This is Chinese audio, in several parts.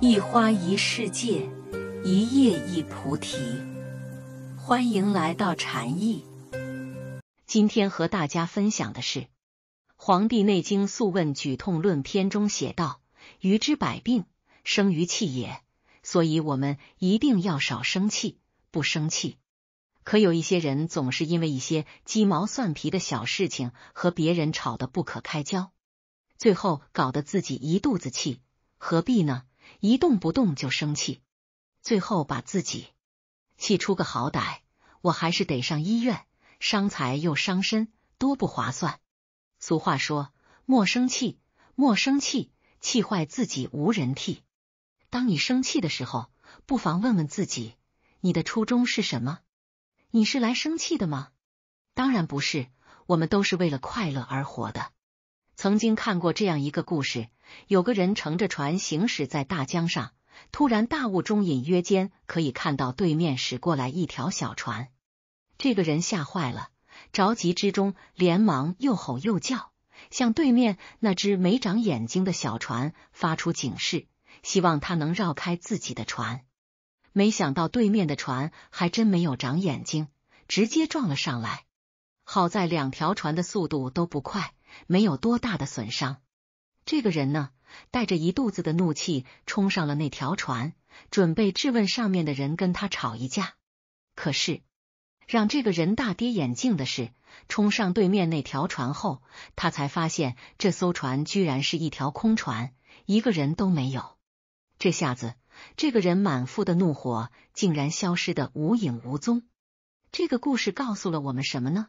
一花一世界，一叶一菩提。欢迎来到禅意。今天和大家分享的是《黄帝内经素问举痛论篇》中写道：“愚之百病生于气也。”所以，我们一定要少生气，不生气。可有一些人总是因为一些鸡毛蒜皮的小事情和别人吵得不可开交，最后搞得自己一肚子气，何必呢？一动不动就生气，最后把自己气出个好歹，我还是得上医院，伤财又伤身，多不划算。俗话说，莫生气，莫生气，气坏自己无人替。当你生气的时候，不妨问问自己，你的初衷是什么？你是来生气的吗？当然不是，我们都是为了快乐而活的。曾经看过这样一个故事。有个人乘着船行驶在大江上，突然大雾中隐约间可以看到对面驶过来一条小船。这个人吓坏了，着急之中连忙又吼又叫，向对面那只没长眼睛的小船发出警示，希望他能绕开自己的船。没想到对面的船还真没有长眼睛，直接撞了上来。好在两条船的速度都不快，没有多大的损伤。这个人呢，带着一肚子的怒气冲上了那条船，准备质问上面的人，跟他吵一架。可是，让这个人大跌眼镜的是，冲上对面那条船后，他才发现这艘船居然是一条空船，一个人都没有。这下子，这个人满腹的怒火竟然消失的无影无踪。这个故事告诉了我们什么呢？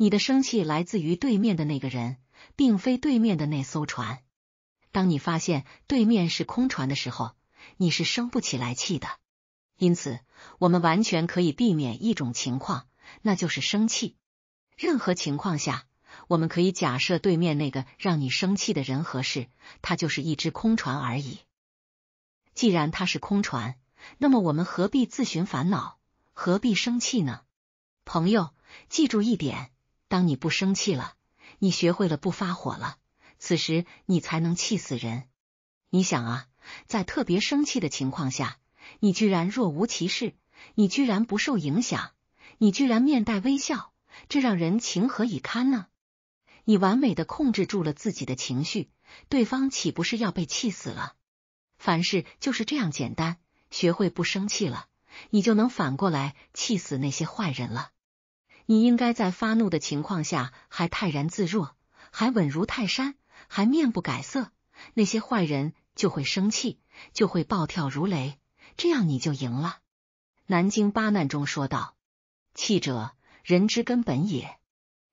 你的生气来自于对面的那个人，并非对面的那艘船。当你发现对面是空船的时候，你是生不起来气的。因此，我们完全可以避免一种情况，那就是生气。任何情况下，我们可以假设对面那个让你生气的人和事，他就是一只空船而已。既然他是空船，那么我们何必自寻烦恼，何必生气呢？朋友，记住一点。当你不生气了，你学会了不发火了，此时你才能气死人。你想啊，在特别生气的情况下，你居然若无其事，你居然不受影响，你居然面带微笑，这让人情何以堪呢？你完美的控制住了自己的情绪，对方岂不是要被气死了？凡事就是这样简单，学会不生气了，你就能反过来气死那些坏人了。你应该在发怒的情况下还泰然自若，还稳如泰山，还面不改色，那些坏人就会生气，就会暴跳如雷，这样你就赢了。南京八难中说道：“气者，人之根本也。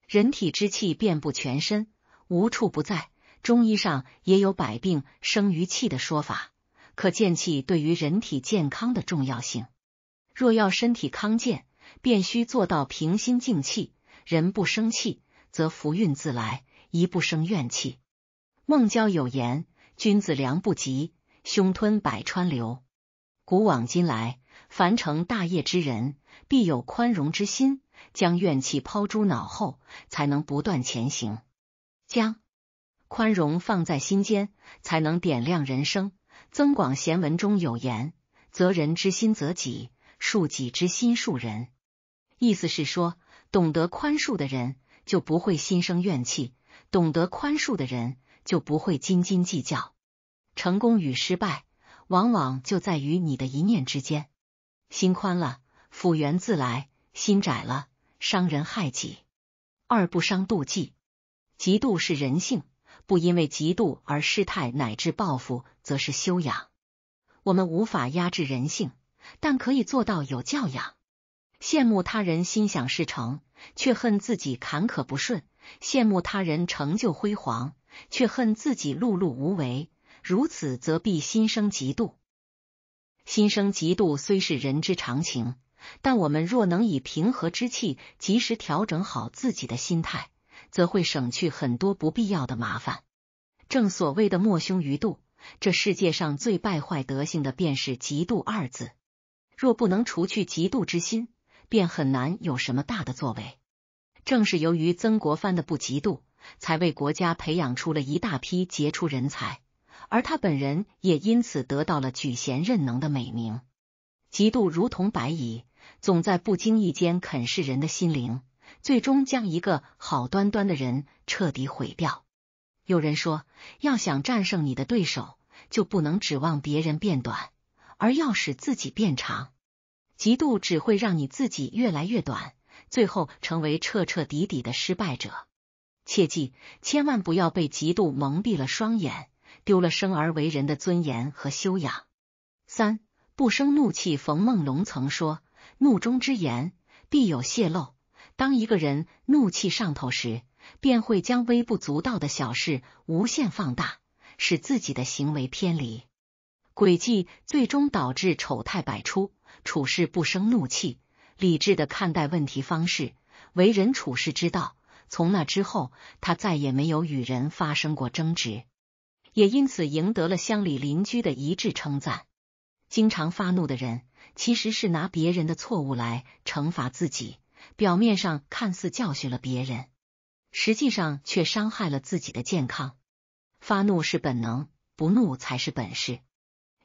人体之气遍布全身，无处不在。中医上也有百病生于气的说法，可见气对于人体健康的重要性。若要身体康健。”便需做到平心静气，人不生气则福运自来；一不生怨气。孟郊有言：“君子良不及，胸吞百川流。”古往今来，凡成大业之人，必有宽容之心，将怨气抛诸脑后，才能不断前行。将宽容放在心间，才能点亮人生。《增广贤文》中有言：“则人之心则己，恕己之心恕人。”意思是说，懂得宽恕的人就不会心生怨气；懂得宽恕的人就不会斤斤计较。成功与失败，往往就在于你的一念之间。心宽了，福源自来；心窄了，伤人害己。二不伤，妒忌、嫉妒是人性，不因为嫉妒而失态乃至报复，则是修养。我们无法压制人性，但可以做到有教养。羡慕他人心想事成，却恨自己坎坷不顺；羡慕他人成就辉煌，却恨自己碌碌无为。如此，则必心生嫉妒。心生嫉妒虽是人之常情，但我们若能以平和之气，及时调整好自己的心态，则会省去很多不必要的麻烦。正所谓的“莫凶于妒”，这世界上最败坏德性的便是“嫉妒”二字。若不能除去嫉妒之心，便很难有什么大的作为。正是由于曾国藩的不嫉妒，才为国家培养出了一大批杰出人才，而他本人也因此得到了举贤任能的美名。嫉妒如同白蚁，总在不经意间啃噬人的心灵，最终将一个好端端的人彻底毁掉。有人说，要想战胜你的对手，就不能指望别人变短，而要使自己变长。嫉妒只会让你自己越来越短，最后成为彻彻底底的失败者。切记，千万不要被嫉妒蒙蔽了双眼，丢了生而为人的尊严和修养。三不生怒气。冯梦龙曾说：“怒中之言，必有泄露。”当一个人怒气上头时，便会将微不足道的小事无限放大，使自己的行为偏离轨迹，最终导致丑态百出。处事不生怒气，理智的看待问题方式，为人处事之道。从那之后，他再也没有与人发生过争执，也因此赢得了乡里邻居的一致称赞。经常发怒的人，其实是拿别人的错误来惩罚自己，表面上看似教训了别人，实际上却伤害了自己的健康。发怒是本能，不怒才是本事。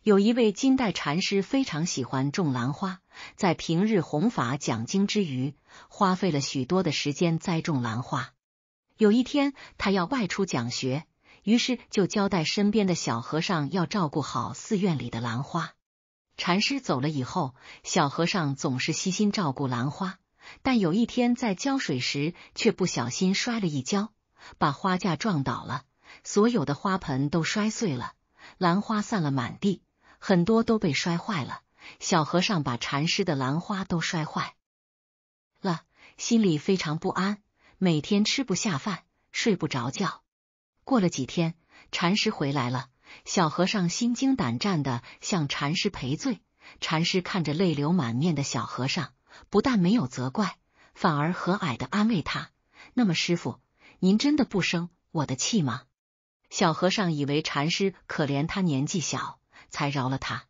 有一位金代禅师非常喜欢种兰花，在平日弘法讲经之余，花费了许多的时间栽种兰花。有一天，他要外出讲学，于是就交代身边的小和尚要照顾好寺院里的兰花。禅师走了以后，小和尚总是悉心照顾兰花，但有一天在浇水时却不小心摔了一跤，把花架撞倒了，所有的花盆都摔碎了，兰花散了满地。很多都被摔坏了，小和尚把禅师的兰花都摔坏了，心里非常不安，每天吃不下饭，睡不着觉。过了几天，禅师回来了，小和尚心惊胆战的向禅师赔罪。禅师看着泪流满面的小和尚，不但没有责怪，反而和蔼的安慰他：“那么，师傅，您真的不生我的气吗？”小和尚以为禅师可怜他年纪小。才饶了他，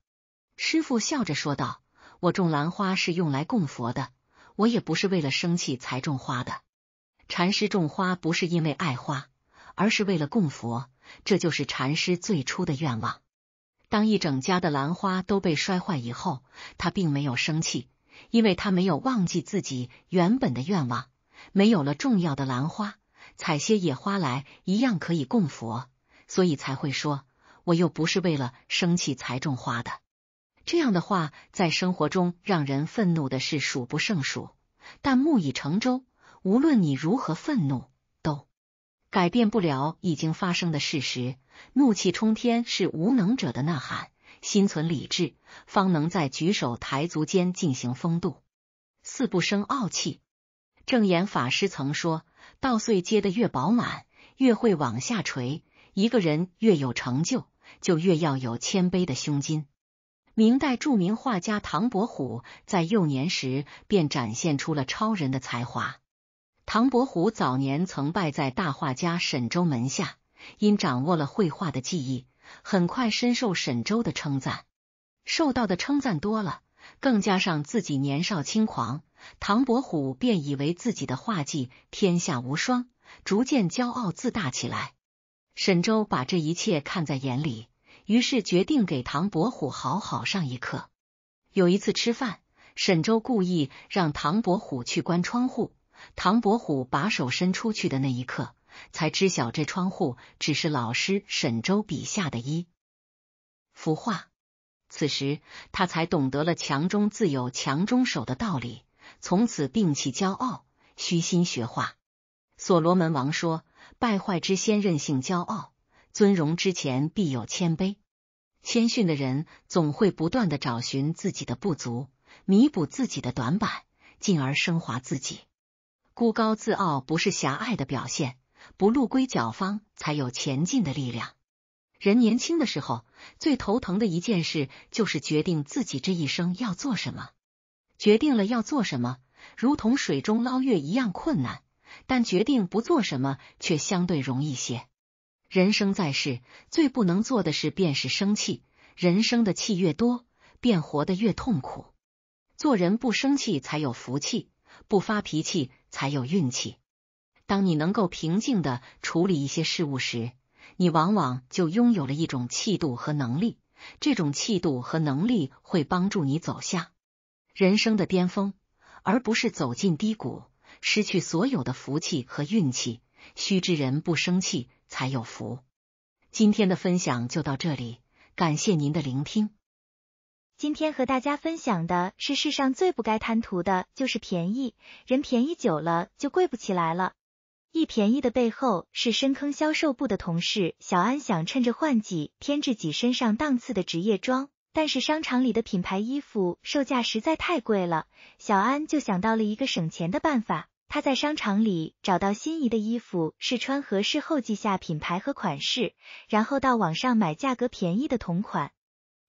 师傅笑着说道：“我种兰花是用来供佛的，我也不是为了生气才种花的。禅师种花不是因为爱花，而是为了供佛，这就是禅师最初的愿望。当一整家的兰花都被摔坏以后，他并没有生气，因为他没有忘记自己原本的愿望。没有了重要的兰花，采些野花来一样可以供佛，所以才会说。”我又不是为了生气才种花的。这样的话，在生活中让人愤怒的是数不胜数。但木已成舟，无论你如何愤怒，都改变不了已经发生的事实。怒气冲天是无能者的呐喊，心存理智，方能在举手抬足间进行风度。四不生傲气。正言法师曾说：“稻穗结的越饱满，越会往下垂。一个人越有成就。”就越要有谦卑的胸襟。明代著名画家唐伯虎在幼年时便展现出了超人的才华。唐伯虎早年曾拜在大画家沈周门下，因掌握了绘画的技艺，很快深受沈周的称赞。受到的称赞多了，更加上自己年少轻狂，唐伯虎便以为自己的画技天下无双，逐渐骄傲自大起来。沈周把这一切看在眼里，于是决定给唐伯虎好好上一课。有一次吃饭，沈周故意让唐伯虎去关窗户，唐伯虎把手伸出去的那一刻，才知晓这窗户只是老师沈周笔下的一幅画。此时，他才懂得了“强中自有强中手”的道理，从此摒弃骄傲，虚心学画。所罗门王说。败坏之先，任性骄傲；尊荣之前，必有谦卑。谦逊的人总会不断的找寻自己的不足，弥补自己的短板，进而升华自己。孤高自傲不是狭隘的表现，不路归脚方才有前进的力量。人年轻的时候，最头疼的一件事就是决定自己这一生要做什么。决定了要做什么，如同水中捞月一样困难。但决定不做什么，却相对容易些。人生在世，最不能做的事便是生气。人生的气越多，便活得越痛苦。做人不生气才有福气，不发脾气才有运气。当你能够平静的处理一些事物时，你往往就拥有了一种气度和能力。这种气度和能力会帮助你走向人生的巅峰，而不是走进低谷。失去所有的福气和运气，须知人不生气才有福。今天的分享就到这里，感谢您的聆听。今天和大家分享的是世上最不该贪图的就是便宜，人便宜久了就贵不起来了。一便宜的背后是深坑销售部的同事小安想趁着换季添置几身上档次的职业装，但是商场里的品牌衣服售价实在太贵了，小安就想到了一个省钱的办法。他在商场里找到心仪的衣服试穿合适后，记下品牌和款式，然后到网上买价格便宜的同款。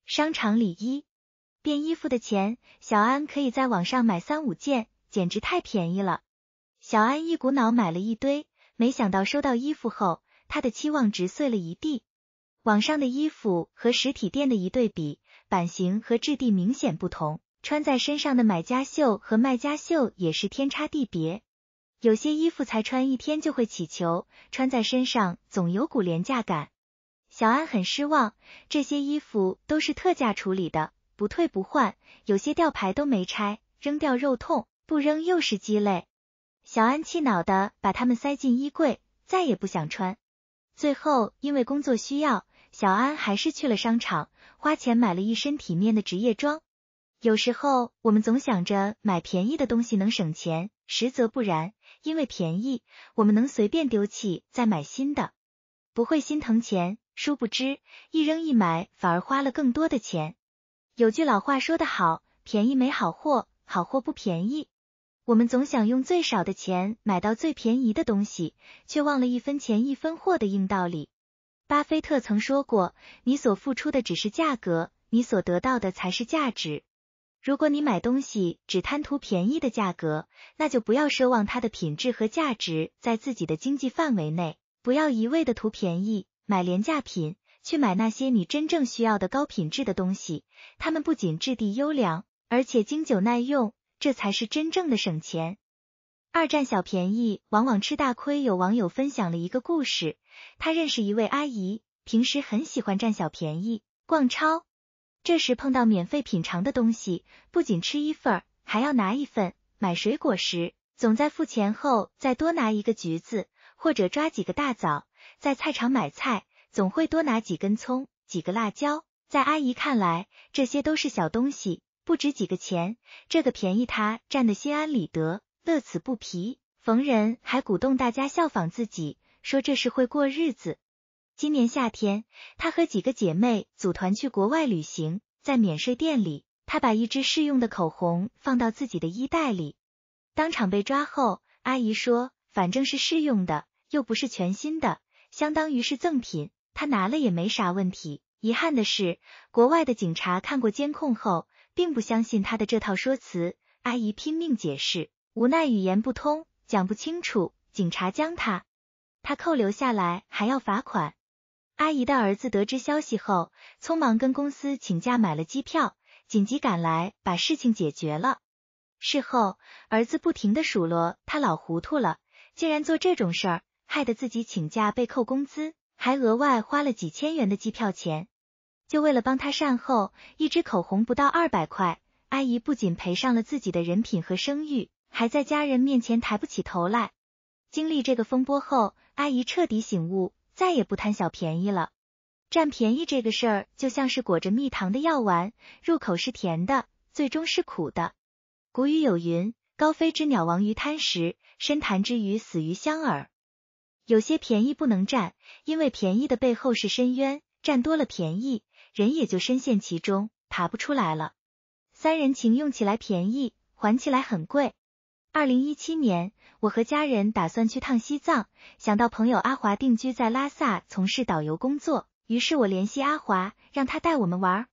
商场里一变衣服的钱，小安可以在网上买三五件，简直太便宜了。小安一股脑买了一堆，没想到收到衣服后，他的期望值碎了一地。网上的衣服和实体店的一对比，版型和质地明显不同，穿在身上的买家秀和卖家秀也是天差地别。有些衣服才穿一天就会起球，穿在身上总有股廉价感。小安很失望，这些衣服都是特价处理的，不退不换，有些吊牌都没拆，扔掉肉痛，不扔又是鸡肋。小安气恼的把它们塞进衣柜，再也不想穿。最后因为工作需要，小安还是去了商场，花钱买了一身体面的职业装。有时候我们总想着买便宜的东西能省钱，实则不然。因为便宜，我们能随便丢弃再买新的，不会心疼钱。殊不知，一扔一买，反而花了更多的钱。有句老话说得好，便宜没好货，好货不便宜。我们总想用最少的钱买到最便宜的东西，却忘了一分钱一分货的硬道理。巴菲特曾说过，你所付出的只是价格，你所得到的才是价值。如果你买东西只贪图便宜的价格，那就不要奢望它的品质和价值在自己的经济范围内。不要一味的图便宜，买廉价品，去买那些你真正需要的高品质的东西。它们不仅质地优良，而且经久耐用，这才是真正的省钱。二占小便宜往往吃大亏。有网友分享了一个故事，他认识一位阿姨，平时很喜欢占小便宜，逛超。这时碰到免费品尝的东西，不仅吃一份，还要拿一份；买水果时，总在付钱后再多拿一个橘子，或者抓几个大枣；在菜场买菜，总会多拿几根葱、几个辣椒。在阿姨看来，这些都是小东西，不值几个钱，这个便宜她占得心安理得，乐此不疲。逢人还鼓动大家效仿自己，说这是会过日子。今年夏天，她和几个姐妹组团去国外旅行，在免税店里，她把一支试用的口红放到自己的衣袋里，当场被抓后，阿姨说：“反正是试用的，又不是全新的，相当于是赠品，她拿了也没啥问题。”遗憾的是，国外的警察看过监控后，并不相信她的这套说辞。阿姨拼命解释，无奈语言不通，讲不清楚，警察将她她扣留下来，还要罚款。阿姨的儿子得知消息后，匆忙跟公司请假，买了机票，紧急赶来把事情解决了。事后，儿子不停的数落他老糊涂了，竟然做这种事儿，害得自己请假被扣工资，还额外花了几千元的机票钱，就为了帮他善后。一支口红不到二百块，阿姨不仅赔上了自己的人品和声誉，还在家人面前抬不起头来。经历这个风波后，阿姨彻底醒悟。再也不贪小便宜了，占便宜这个事儿就像是裹着蜜糖的药丸，入口是甜的，最终是苦的。古语有云：“高飞之鸟亡于贪食，深潭之鱼死于香饵。”有些便宜不能占，因为便宜的背后是深渊。占多了便宜，人也就深陷其中，爬不出来了。三人情用起来便宜，还起来很贵。二零一七年，我和家人打算去趟西藏，想到朋友阿华定居在拉萨，从事导游工作，于是我联系阿华，让他带我们玩。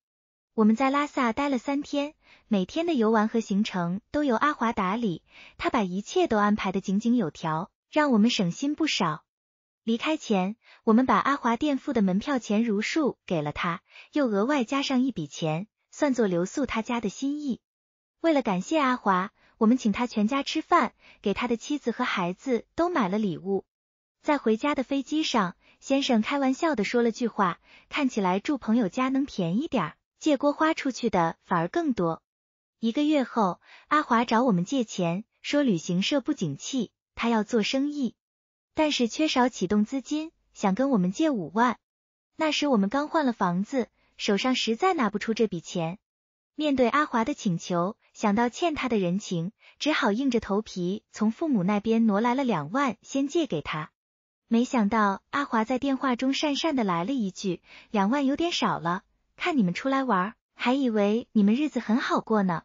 我们在拉萨待了三天，每天的游玩和行程都由阿华打理，他把一切都安排的井井有条，让我们省心不少。离开前，我们把阿华垫付的门票钱、如数给了他，又额外加上一笔钱，算作留宿他家的心意。为了感谢阿华。我们请他全家吃饭，给他的妻子和孩子都买了礼物。在回家的飞机上，先生开玩笑的说了句话，看起来住朋友家能便宜点，借锅花出去的反而更多。一个月后，阿华找我们借钱，说旅行社不景气，他要做生意，但是缺少启动资金，想跟我们借五万。那时我们刚换了房子，手上实在拿不出这笔钱。面对阿华的请求，想到欠他的人情，只好硬着头皮从父母那边挪来了两万，先借给他。没想到阿华在电话中讪讪的来了一句：“两万有点少了，看你们出来玩，还以为你们日子很好过呢。”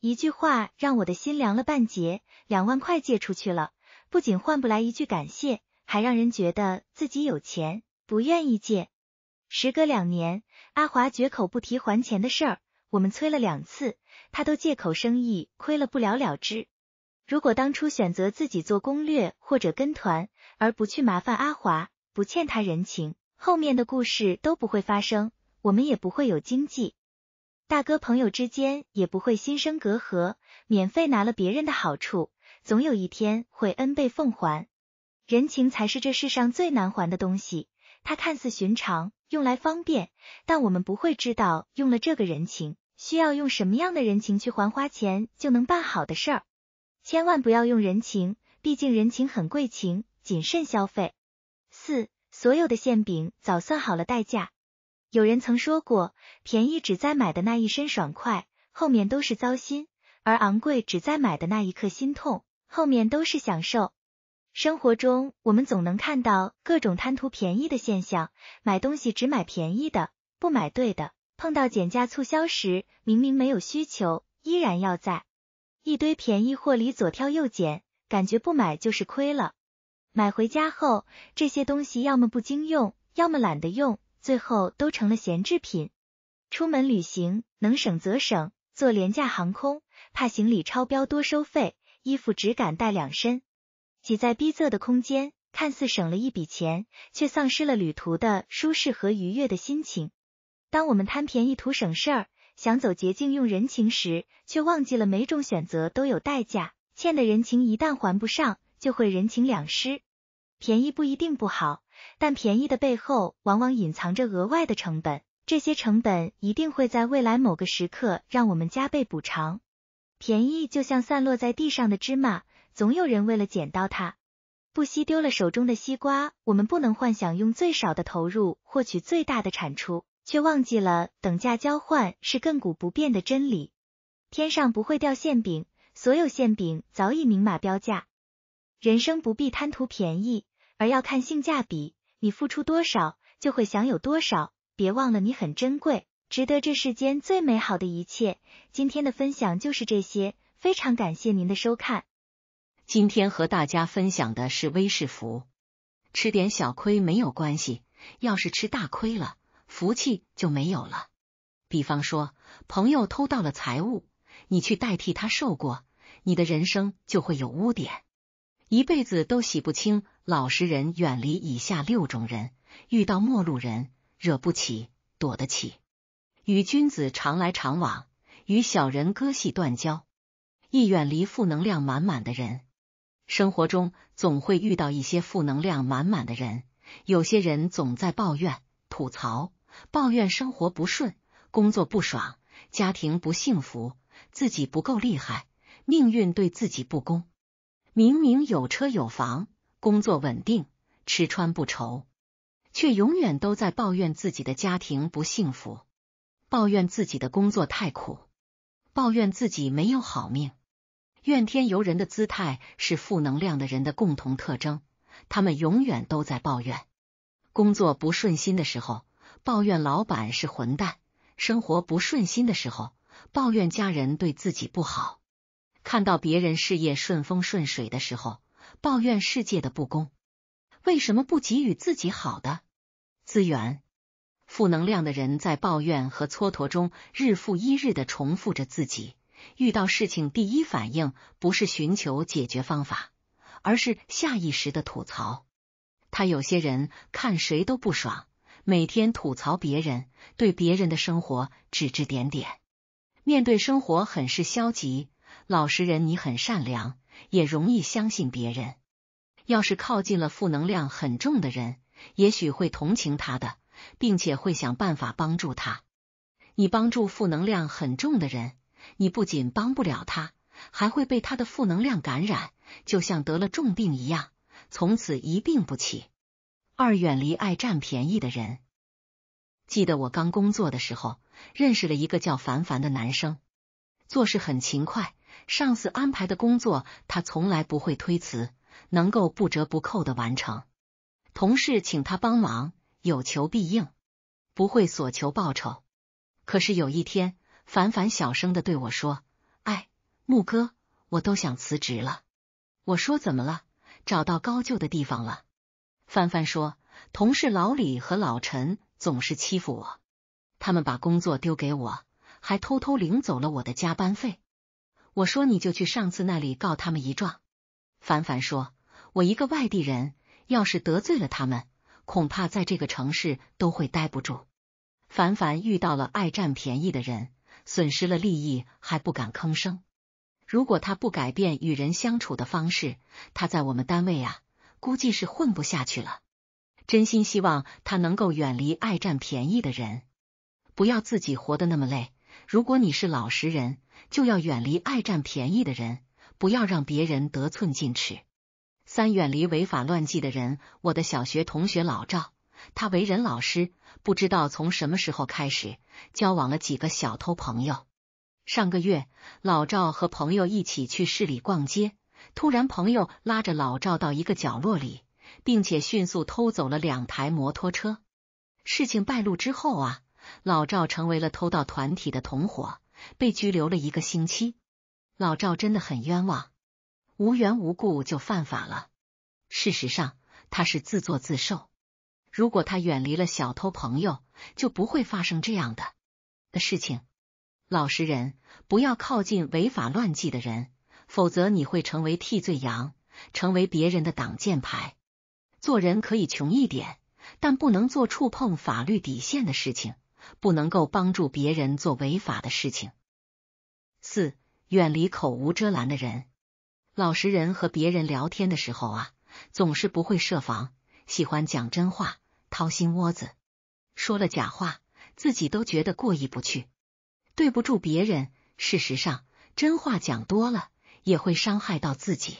一句话让我的心凉了半截。两万块借出去了，不仅换不来一句感谢，还让人觉得自己有钱不愿意借。时隔两年，阿华绝口不提还钱的事儿。我们催了两次，他都借口生意亏了不了了之。如果当初选择自己做攻略或者跟团，而不去麻烦阿华，不欠他人情，后面的故事都不会发生，我们也不会有经济，大哥朋友之间也不会心生隔阂。免费拿了别人的好处，总有一天会恩被奉还。人情才是这世上最难还的东西，它看似寻常，用来方便，但我们不会知道用了这个人情。需要用什么样的人情去还花钱就能办好的事儿，千万不要用人情，毕竟人情很贵情，谨慎消费。四，所有的馅饼早算好了代价。有人曾说过，便宜只在买的那一身爽快，后面都是糟心；而昂贵只在买的那一刻心痛，后面都是享受。生活中，我们总能看到各种贪图便宜的现象，买东西只买便宜的，不买对的。碰到减价促销时，明明没有需求，依然要在一堆便宜货里左挑右拣，感觉不买就是亏了。买回家后，这些东西要么不经用，要么懒得用，最后都成了闲置品。出门旅行，能省则省，坐廉价航空，怕行李超标多收费，衣服只敢带两身，挤在逼仄的空间，看似省了一笔钱，却丧失了旅途的舒适和愉悦的心情。当我们贪便宜图省事儿，想走捷径用人情时，却忘记了每种选择都有代价。欠的人情一旦还不上，就会人情两失。便宜不一定不好，但便宜的背后往往隐藏着额外的成本，这些成本一定会在未来某个时刻让我们加倍补偿。便宜就像散落在地上的芝麻，总有人为了捡到它，不惜丢了手中的西瓜。我们不能幻想用最少的投入获取最大的产出。却忘记了等价交换是亘古不变的真理，天上不会掉馅饼，所有馅饼早已明码标价。人生不必贪图便宜，而要看性价比。你付出多少，就会享有多少。别忘了，你很珍贵，值得这世间最美好的一切。今天的分享就是这些，非常感谢您的收看。今天和大家分享的是微士福，吃点小亏没有关系，要是吃大亏了。福气就没有了。比方说，朋友偷到了财物，你去代替他受过，你的人生就会有污点，一辈子都洗不清。老实人远离以下六种人：遇到陌路人，惹不起，躲得起；与君子常来常往，与小人割席断交；易远离负能量满满的人。生活中总会遇到一些负能量满满的人，有些人总在抱怨、吐槽。抱怨生活不顺，工作不爽，家庭不幸福，自己不够厉害，命运对自己不公。明明有车有房，工作稳定，吃穿不愁，却永远都在抱怨自己的家庭不幸福，抱怨自己的工作太苦，抱怨自己没有好命。怨天尤人的姿态是负能量的人的共同特征，他们永远都在抱怨工作不顺心的时候。抱怨老板是混蛋，生活不顺心的时候抱怨家人对自己不好，看到别人事业顺风顺水的时候抱怨世界的不公，为什么不给予自己好的资源？负能量的人在抱怨和蹉跎中日复一日的重复着自己，遇到事情第一反应不是寻求解决方法，而是下意识的吐槽。他有些人看谁都不爽。每天吐槽别人，对别人的生活指指点点，面对生活很是消极。老实人，你很善良，也容易相信别人。要是靠近了负能量很重的人，也许会同情他的，并且会想办法帮助他。你帮助负能量很重的人，你不仅帮不了他，还会被他的负能量感染，就像得了重病一样，从此一病不起。二远离爱占便宜的人。记得我刚工作的时候，认识了一个叫凡凡的男生，做事很勤快，上司安排的工作他从来不会推辞，能够不折不扣的完成。同事请他帮忙，有求必应，不会索求报酬。可是有一天，凡凡小声的对我说：“哎，木哥，我都想辞职了。”我说：“怎么了？找到高就的地方了？”凡凡说：“同事老李和老陈总是欺负我，他们把工作丢给我，还偷偷领走了我的加班费。”我说：“你就去上次那里告他们一状。”凡凡说：“我一个外地人，要是得罪了他们，恐怕在这个城市都会待不住。”凡凡遇到了爱占便宜的人，损失了利益还不敢吭声。如果他不改变与人相处的方式，他在我们单位啊。估计是混不下去了，真心希望他能够远离爱占便宜的人，不要自己活得那么累。如果你是老实人，就要远离爱占便宜的人，不要让别人得寸进尺。三，远离违法乱纪的人。我的小学同学老赵，他为人老实，不知道从什么时候开始交往了几个小偷朋友。上个月，老赵和朋友一起去市里逛街。突然，朋友拉着老赵到一个角落里，并且迅速偷走了两台摩托车。事情败露之后啊，老赵成为了偷盗团体的同伙，被拘留了一个星期。老赵真的很冤枉，无缘无故就犯法了。事实上，他是自作自受。如果他远离了小偷朋友，就不会发生这样的的事情。老实人不要靠近违法乱纪的人。否则你会成为替罪羊，成为别人的挡箭牌。做人可以穷一点，但不能做触碰法律底线的事情，不能够帮助别人做违法的事情。四、远离口无遮拦的人。老实人和别人聊天的时候啊，总是不会设防，喜欢讲真话，掏心窝子。说了假话，自己都觉得过意不去，对不住别人。事实上，真话讲多了。也会伤害到自己，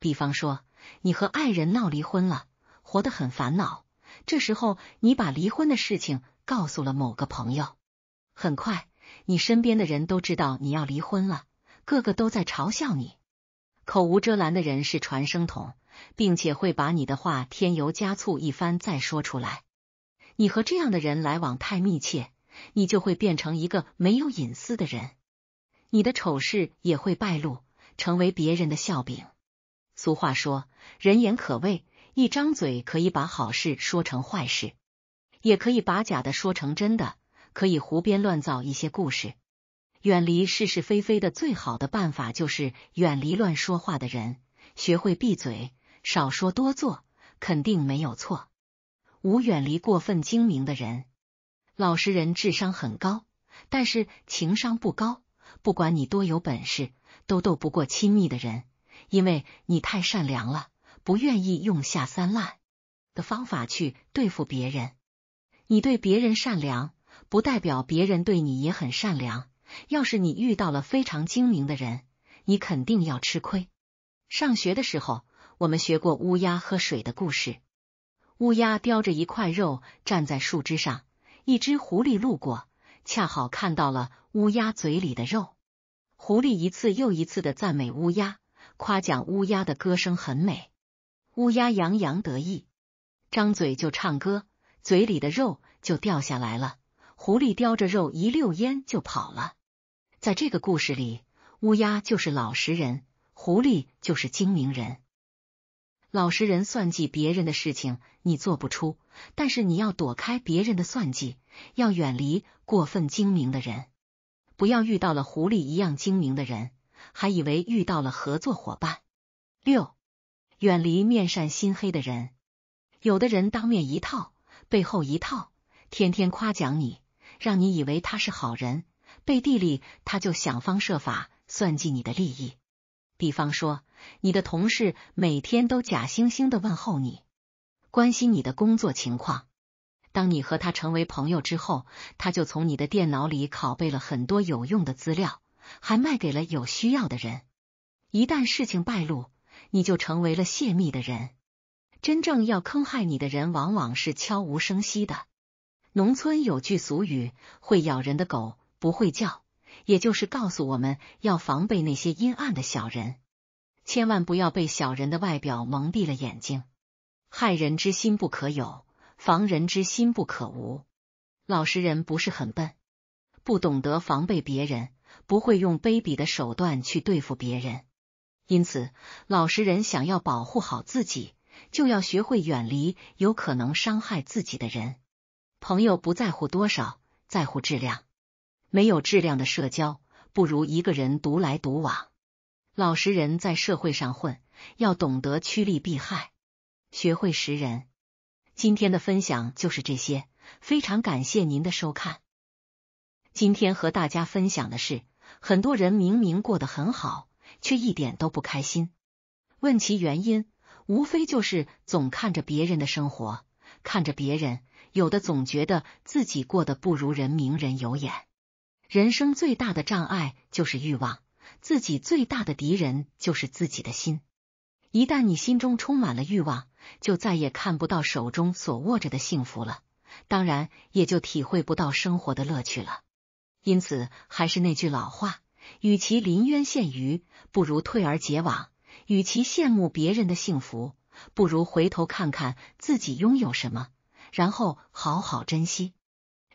比方说你和爱人闹离婚了，活得很烦恼。这时候你把离婚的事情告诉了某个朋友，很快你身边的人都知道你要离婚了，个个都在嘲笑你。口无遮拦的人是传声筒，并且会把你的话添油加醋一番再说出来。你和这样的人来往太密切，你就会变成一个没有隐私的人，你的丑事也会败露。成为别人的笑柄。俗话说，人言可畏，一张嘴可以把好事说成坏事，也可以把假的说成真的，可以胡编乱造一些故事。远离是是非非的最好的办法就是远离乱说话的人，学会闭嘴，少说多做，肯定没有错。五，远离过分精明的人。老实人智商很高，但是情商不高。不管你多有本事，都斗不过亲密的人，因为你太善良了，不愿意用下三滥的方法去对付别人。你对别人善良，不代表别人对你也很善良。要是你遇到了非常精明的人，你肯定要吃亏。上学的时候，我们学过乌鸦喝水的故事。乌鸦叼着一块肉站在树枝上，一只狐狸路过。恰好看到了乌鸦嘴里的肉，狐狸一次又一次的赞美乌鸦，夸奖乌鸦的歌声很美，乌鸦洋洋得意，张嘴就唱歌，嘴里的肉就掉下来了，狐狸叼着肉一溜烟就跑了。在这个故事里，乌鸦就是老实人，狐狸就是精明人。老实人算计别人的事情你做不出，但是你要躲开别人的算计，要远离过分精明的人，不要遇到了狐狸一样精明的人，还以为遇到了合作伙伴。六，远离面善心黑的人，有的人当面一套，背后一套，天天夸奖你，让你以为他是好人，背地里他就想方设法算计你的利益。比方说，你的同事每天都假惺惺的问候你，关心你的工作情况。当你和他成为朋友之后，他就从你的电脑里拷贝了很多有用的资料，还卖给了有需要的人。一旦事情败露，你就成为了泄密的人。真正要坑害你的人，往往是悄无声息的。农村有句俗语，会咬人的狗不会叫。也就是告诉我们要防备那些阴暗的小人，千万不要被小人的外表蒙蔽了眼睛。害人之心不可有，防人之心不可无。老实人不是很笨，不懂得防备别人，不会用卑鄙的手段去对付别人。因此，老实人想要保护好自己，就要学会远离有可能伤害自己的人。朋友不在乎多少，在乎质量。没有质量的社交，不如一个人独来独往。老实人在社会上混，要懂得趋利避害，学会识人。今天的分享就是这些，非常感谢您的收看。今天和大家分享的是，很多人明明过得很好，却一点都不开心。问其原因，无非就是总看着别人的生活，看着别人，有的总觉得自己过得不如人。明人有眼。人生最大的障碍就是欲望，自己最大的敌人就是自己的心。一旦你心中充满了欲望，就再也看不到手中所握着的幸福了，当然也就体会不到生活的乐趣了。因此，还是那句老话，与其临渊羡鱼，不如退而结网；与其羡慕别人的幸福，不如回头看看自己拥有什么，然后好好珍惜。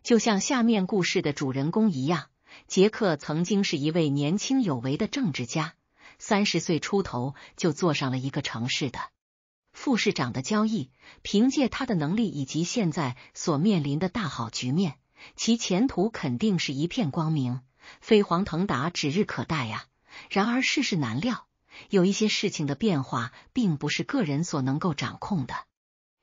就像下面故事的主人公一样，杰克曾经是一位年轻有为的政治家，三十岁出头就坐上了一个城市的副市长的交易。凭借他的能力以及现在所面临的大好局面，其前途肯定是一片光明，飞黄腾达指日可待呀。然而世事难料，有一些事情的变化并不是个人所能够掌控的。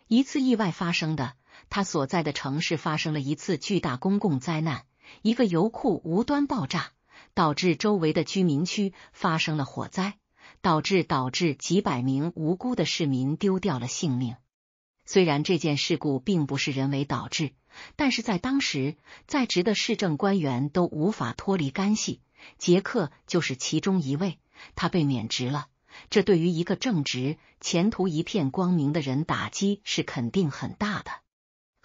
一次意外发生的。他所在的城市发生了一次巨大公共灾难，一个油库无端爆炸，导致周围的居民区发生了火灾，导致导致几百名无辜的市民丢掉了性命。虽然这件事故并不是人为导致，但是在当时在职的市政官员都无法脱离干系，杰克就是其中一位，他被免职了。这对于一个正直、前途一片光明的人打击是肯定很大的。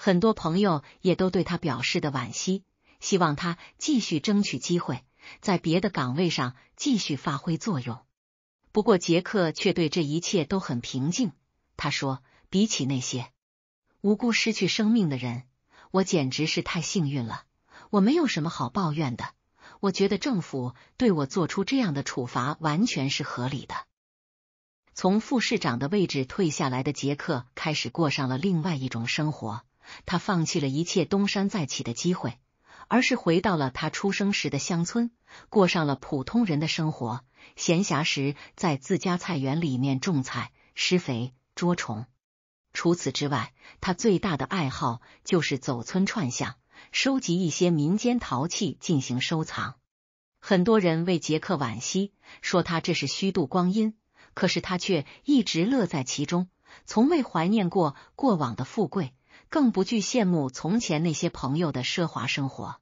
很多朋友也都对他表示的惋惜，希望他继续争取机会，在别的岗位上继续发挥作用。不过，杰克却对这一切都很平静。他说：“比起那些无辜失去生命的人，我简直是太幸运了。我没有什么好抱怨的。我觉得政府对我做出这样的处罚完全是合理的。”从副市长的位置退下来的杰克开始过上了另外一种生活。他放弃了一切东山再起的机会，而是回到了他出生时的乡村，过上了普通人的生活。闲暇时，在自家菜园里面种菜、施肥、捉虫。除此之外，他最大的爱好就是走村串巷，收集一些民间陶器进行收藏。很多人为杰克惋惜，说他这是虚度光阴。可是他却一直乐在其中，从未怀念过过往的富贵。更不惧羡慕从前那些朋友的奢华生活。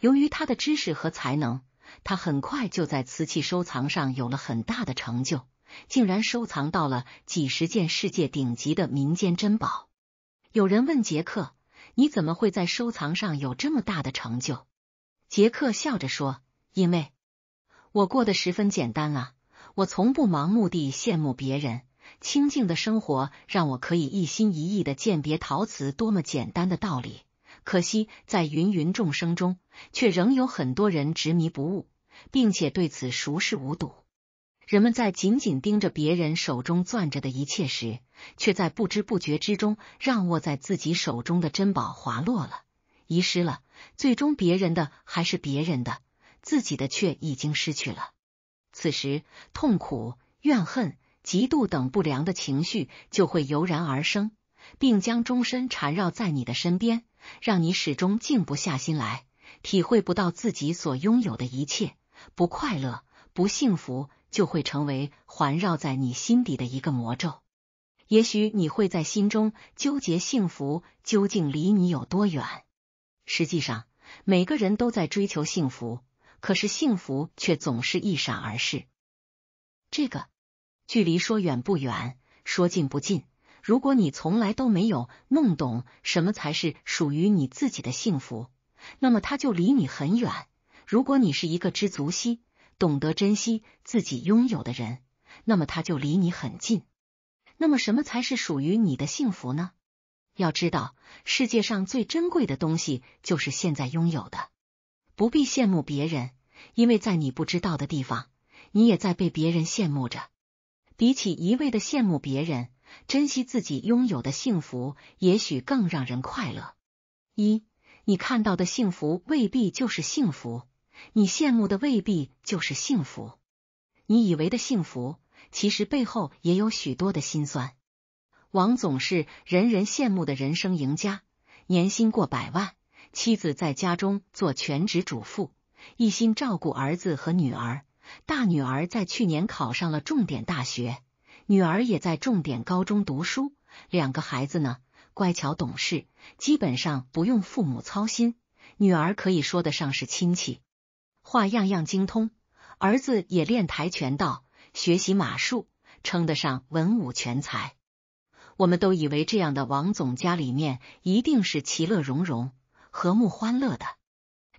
由于他的知识和才能，他很快就在瓷器收藏上有了很大的成就，竟然收藏到了几十件世界顶级的民间珍宝。有人问杰克：“你怎么会在收藏上有这么大的成就？”杰克笑着说：“因为我过得十分简单啊，我从不盲目的羡慕别人。”清静的生活让我可以一心一意的鉴别陶瓷，多么简单的道理！可惜在芸芸众生中，却仍有很多人执迷不悟，并且对此熟视无睹。人们在紧紧盯着别人手中攥着的一切时，却在不知不觉之中让握在自己手中的珍宝滑落了，遗失了。最终，别人的还是别人的，自己的却已经失去了。此时，痛苦、怨恨。嫉妒等不良的情绪就会油然而生，并将终身缠绕在你的身边，让你始终静不下心来，体会不到自己所拥有的一切。不快乐、不幸福就会成为环绕在你心底的一个魔咒。也许你会在心中纠结：幸福究竟离你有多远？实际上，每个人都在追求幸福，可是幸福却总是一闪而逝。这个。距离说远不远，说近不近。如果你从来都没有弄懂什么才是属于你自己的幸福，那么它就离你很远；如果你是一个知足惜、懂得珍惜自己拥有的人，那么它就离你很近。那么，什么才是属于你的幸福呢？要知道，世界上最珍贵的东西就是现在拥有的，不必羡慕别人，因为在你不知道的地方，你也在被别人羡慕着。比起一味的羡慕别人，珍惜自己拥有的幸福，也许更让人快乐。一，你看到的幸福未必就是幸福，你羡慕的未必就是幸福，你以为的幸福，其实背后也有许多的心酸。王总是人人羡慕的人生赢家，年薪过百万，妻子在家中做全职主妇，一心照顾儿子和女儿。大女儿在去年考上了重点大学，女儿也在重点高中读书，两个孩子呢，乖巧懂事，基本上不用父母操心。女儿可以说得上是亲戚，话样样精通；儿子也练跆拳道，学习马术，称得上文武全才。我们都以为这样的王总家里面一定是其乐融融、和睦欢乐的，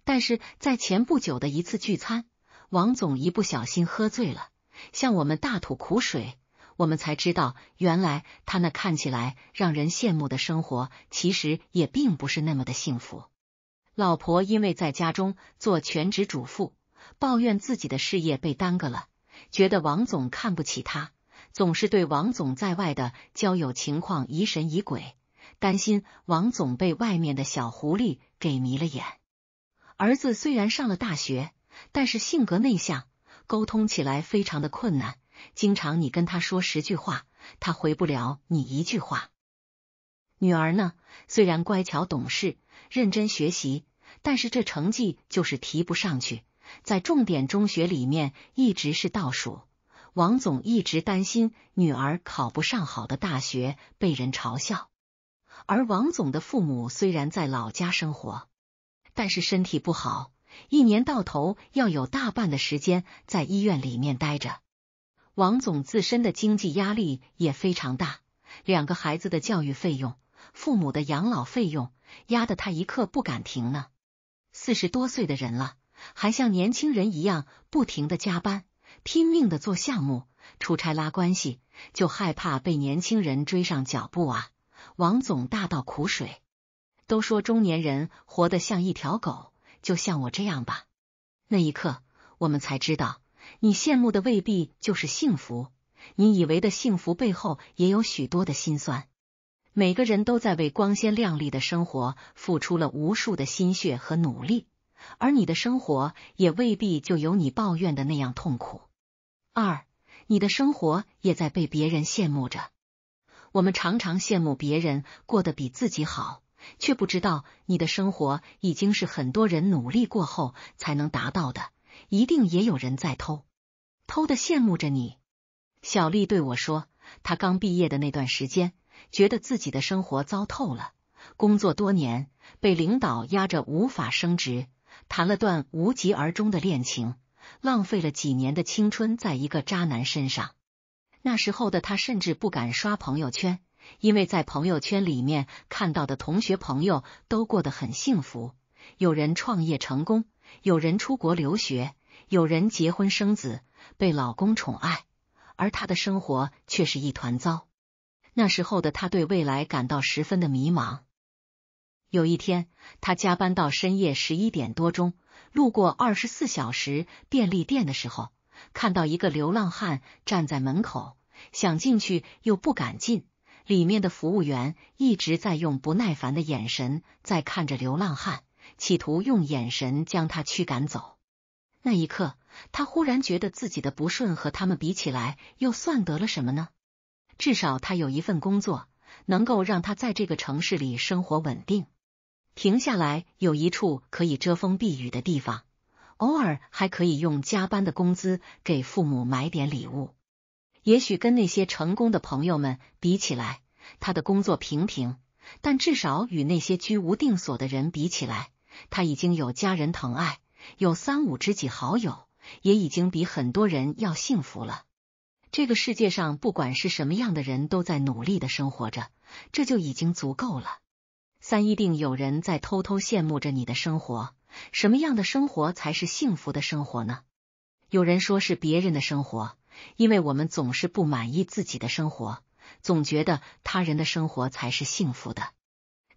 但是在前不久的一次聚餐。王总一不小心喝醉了，向我们大吐苦水，我们才知道，原来他那看起来让人羡慕的生活，其实也并不是那么的幸福。老婆因为在家中做全职主妇，抱怨自己的事业被耽搁了，觉得王总看不起他，总是对王总在外的交友情况疑神疑鬼，担心王总被外面的小狐狸给迷了眼。儿子虽然上了大学。但是性格内向，沟通起来非常的困难，经常你跟他说十句话，他回不了你一句话。女儿呢，虽然乖巧懂事，认真学习，但是这成绩就是提不上去，在重点中学里面一直是倒数。王总一直担心女儿考不上好的大学，被人嘲笑。而王总的父母虽然在老家生活，但是身体不好。一年到头要有大半的时间在医院里面待着，王总自身的经济压力也非常大，两个孩子的教育费用、父母的养老费用压得他一刻不敢停呢。四十多岁的人了，还像年轻人一样不停的加班，拼命的做项目、出差拉关系，就害怕被年轻人追上脚步啊！王总大倒苦水，都说中年人活得像一条狗。就像我这样吧，那一刻我们才知道，你羡慕的未必就是幸福，你以为的幸福背后也有许多的心酸。每个人都在为光鲜亮丽的生活付出了无数的心血和努力，而你的生活也未必就有你抱怨的那样痛苦。二，你的生活也在被别人羡慕着。我们常常羡慕别人过得比自己好。却不知道，你的生活已经是很多人努力过后才能达到的。一定也有人在偷偷的羡慕着你。小丽对我说，她刚毕业的那段时间，觉得自己的生活糟透了。工作多年，被领导压着无法升职，谈了段无疾而终的恋情，浪费了几年的青春在一个渣男身上。那时候的他，甚至不敢刷朋友圈。因为在朋友圈里面看到的同学朋友都过得很幸福，有人创业成功，有人出国留学，有人结婚生子，被老公宠爱，而她的生活却是一团糟。那时候的她对未来感到十分的迷茫。有一天，她加班到深夜十一点多钟，路过二十四小时便利店的时候，看到一个流浪汉站在门口，想进去又不敢进。里面的服务员一直在用不耐烦的眼神在看着流浪汉，企图用眼神将他驱赶走。那一刻，他忽然觉得自己的不顺和他们比起来，又算得了什么呢？至少他有一份工作，能够让他在这个城市里生活稳定，停下来有一处可以遮风避雨的地方，偶尔还可以用加班的工资给父母买点礼物。也许跟那些成功的朋友们比起来，他的工作平平，但至少与那些居无定所的人比起来，他已经有家人疼爱，有三五知己好友，也已经比很多人要幸福了。这个世界上，不管是什么样的人，都在努力的生活着，这就已经足够了。三一定有人在偷偷羡慕着你的生活。什么样的生活才是幸福的生活呢？有人说是别人的生活。因为我们总是不满意自己的生活，总觉得他人的生活才是幸福的。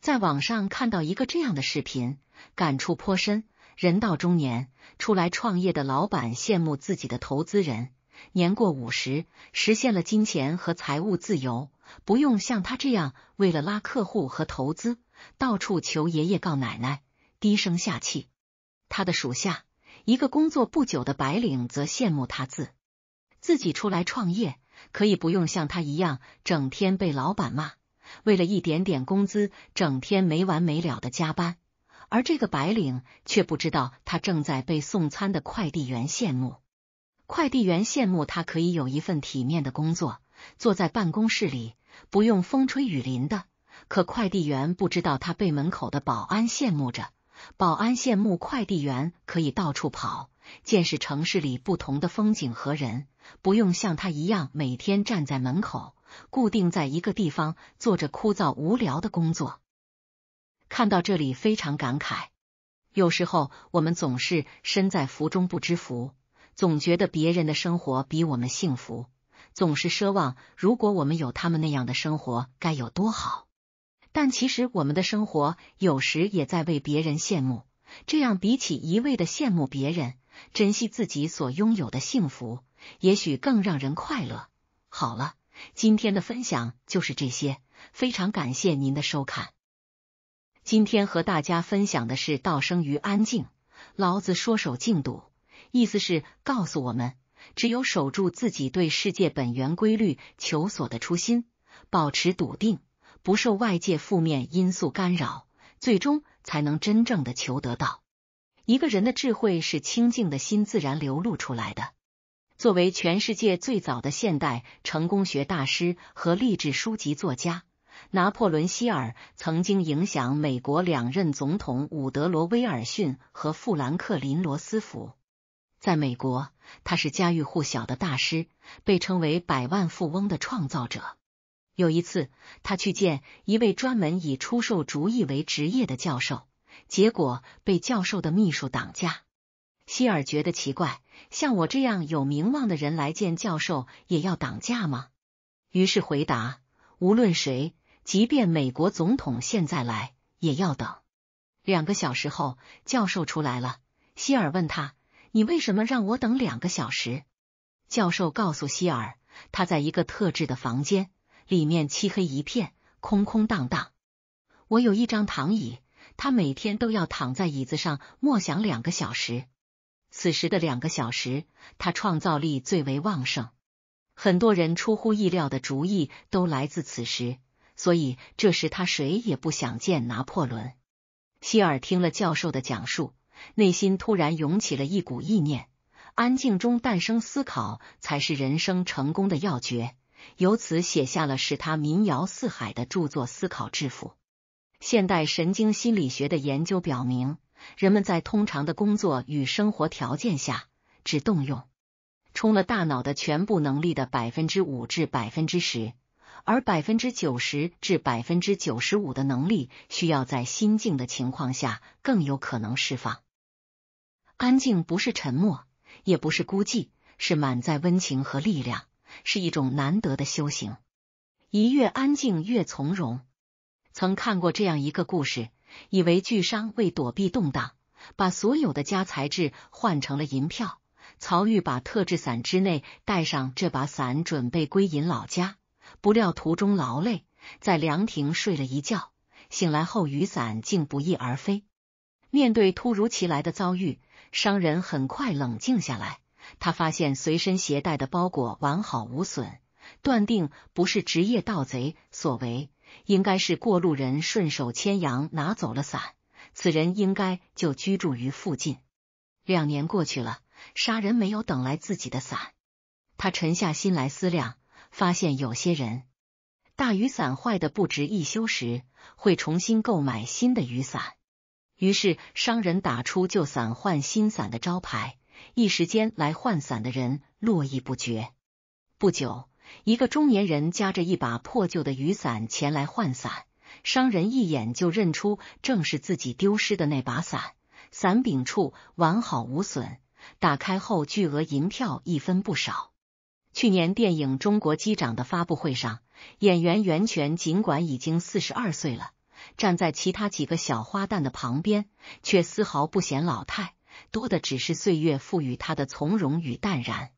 在网上看到一个这样的视频，感触颇深。人到中年，出来创业的老板羡慕自己的投资人，年过五十，实现了金钱和财务自由，不用像他这样为了拉客户和投资，到处求爷爷告奶奶，低声下气。他的属下一个工作不久的白领则羡慕他自自己出来创业，可以不用像他一样整天被老板骂，为了一点点工资，整天没完没了的加班。而这个白领却不知道，他正在被送餐的快递员羡慕。快递员羡慕他可以有一份体面的工作，坐在办公室里，不用风吹雨淋的。可快递员不知道，他被门口的保安羡慕着。保安羡慕快递员可以到处跑。见识城市里不同的风景和人，不用像他一样每天站在门口，固定在一个地方做着枯燥无聊的工作。看到这里非常感慨，有时候我们总是身在福中不知福，总觉得别人的生活比我们幸福，总是奢望如果我们有他们那样的生活该有多好。但其实我们的生活有时也在为别人羡慕，这样比起一味的羡慕别人。珍惜自己所拥有的幸福，也许更让人快乐。好了，今天的分享就是这些，非常感谢您的收看。今天和大家分享的是“道生于安静”，老子说“守静笃”，意思是告诉我们，只有守住自己对世界本源规律求索的初心，保持笃定，不受外界负面因素干扰，最终才能真正的求得道。一个人的智慧是清净的心自然流露出来的。作为全世界最早的现代成功学大师和励志书籍作家，拿破仑·希尔曾经影响美国两任总统伍德罗·威尔逊和富兰克林·罗斯福。在美国，他是家喻户晓的大师，被称为“百万富翁的创造者”。有一次，他去见一位专门以出售主意为职业的教授。结果被教授的秘书挡驾。希尔觉得奇怪，像我这样有名望的人来见教授也要挡架吗？于是回答：无论谁，即便美国总统现在来，也要等。两个小时后，教授出来了。希尔问他：“你为什么让我等两个小时？”教授告诉希尔，他在一个特制的房间，里面漆黑一片，空空荡荡。我有一张躺椅。他每天都要躺在椅子上默想两个小时，此时的两个小时，他创造力最为旺盛。很多人出乎意料的主意都来自此时，所以这时他谁也不想见拿破仑。希尔听了教授的讲述，内心突然涌起了一股意念：安静中诞生思考，才是人生成功的要诀。由此写下了使他名扬四海的著作《思考致富》。现代神经心理学的研究表明，人们在通常的工作与生活条件下，只动用充了大脑的全部能力的百分之五至百分之十，而百分之九十至百分之九十五的能力需要在心境的情况下更有可能释放。安静不是沉默，也不是孤寂，是满载温情和力量，是一种难得的修行。一越安静，越从容。曾看过这样一个故事，以为巨商为躲避动荡，把所有的家财制换成了银票。曹玉把特制伞之内带上这把伞，准备归隐老家。不料途中劳累，在凉亭睡了一觉，醒来后雨伞竟不翼而飞。面对突如其来的遭遇，商人很快冷静下来，他发现随身携带的包裹完好无损，断定不是职业盗贼所为。应该是过路人顺手牵羊拿走了伞，此人应该就居住于附近。两年过去了，杀人没有等来自己的伞，他沉下心来思量，发现有些人大雨伞坏的不值一修时，会重新购买新的雨伞。于是商人打出旧伞换新伞的招牌，一时间来换伞的人络绎不绝。不久。一个中年人夹着一把破旧的雨伞前来换伞，商人一眼就认出正是自己丢失的那把伞，伞柄处完好无损，打开后巨额银票一分不少。去年电影《中国机长》的发布会上，演员袁泉尽管已经四十二岁了，站在其他几个小花旦的旁边，却丝毫不显老态，多的只是岁月赋予他的从容与淡然。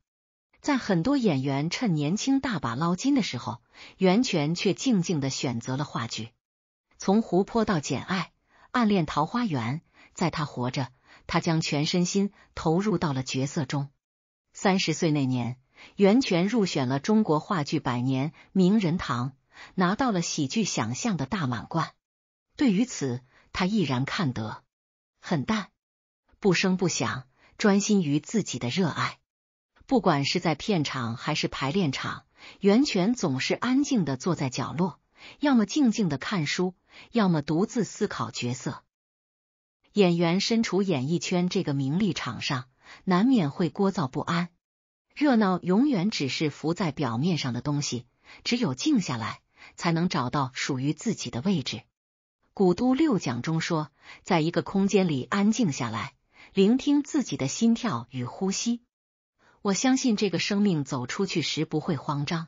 在很多演员趁年轻大把捞金的时候，袁泉却静静的选择了话剧。从《湖泊》到《简爱》，暗恋《桃花源》，在他活着，他将全身心投入到了角色中。三十岁那年，袁泉入选了中国话剧百年名人堂，拿到了喜剧想象的大满贯。对于此，他依然看得很淡，不声不响，专心于自己的热爱。不管是在片场还是排练场，袁泉总是安静的坐在角落，要么静静的看书，要么独自思考角色。演员身处演艺圈这个名利场上，难免会聒噪不安。热闹永远只是浮在表面上的东西，只有静下来，才能找到属于自己的位置。古都六讲中说，在一个空间里安静下来，聆听自己的心跳与呼吸。我相信这个生命走出去时不会慌张，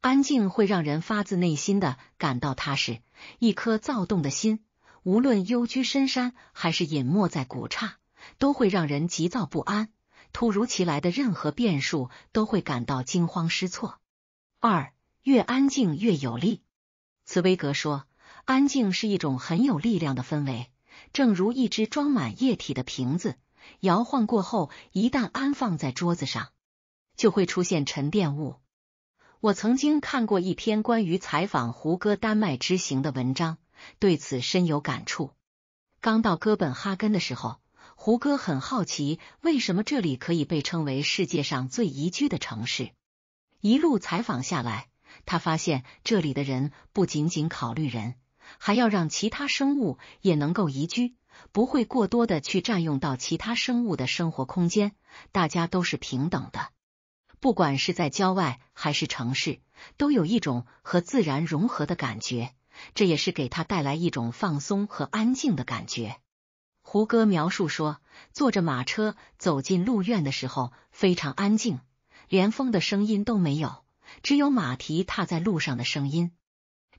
安静会让人发自内心的感到踏实。一颗躁动的心，无论幽居深山还是隐没在古刹，都会让人急躁不安。突如其来的任何变数，都会感到惊慌失措。二越安静越有力。茨威格说，安静是一种很有力量的氛围，正如一只装满液体的瓶子。摇晃过后，一旦安放在桌子上，就会出现沉淀物。我曾经看过一篇关于采访胡歌丹麦之行的文章，对此深有感触。刚到哥本哈根的时候，胡歌很好奇为什么这里可以被称为世界上最宜居的城市。一路采访下来，他发现这里的人不仅仅考虑人，还要让其他生物也能够宜居。不会过多的去占用到其他生物的生活空间，大家都是平等的。不管是在郊外还是城市，都有一种和自然融合的感觉，这也是给他带来一种放松和安静的感觉。胡歌描述说，坐着马车走进鹿院的时候非常安静，连风的声音都没有，只有马蹄踏在路上的声音。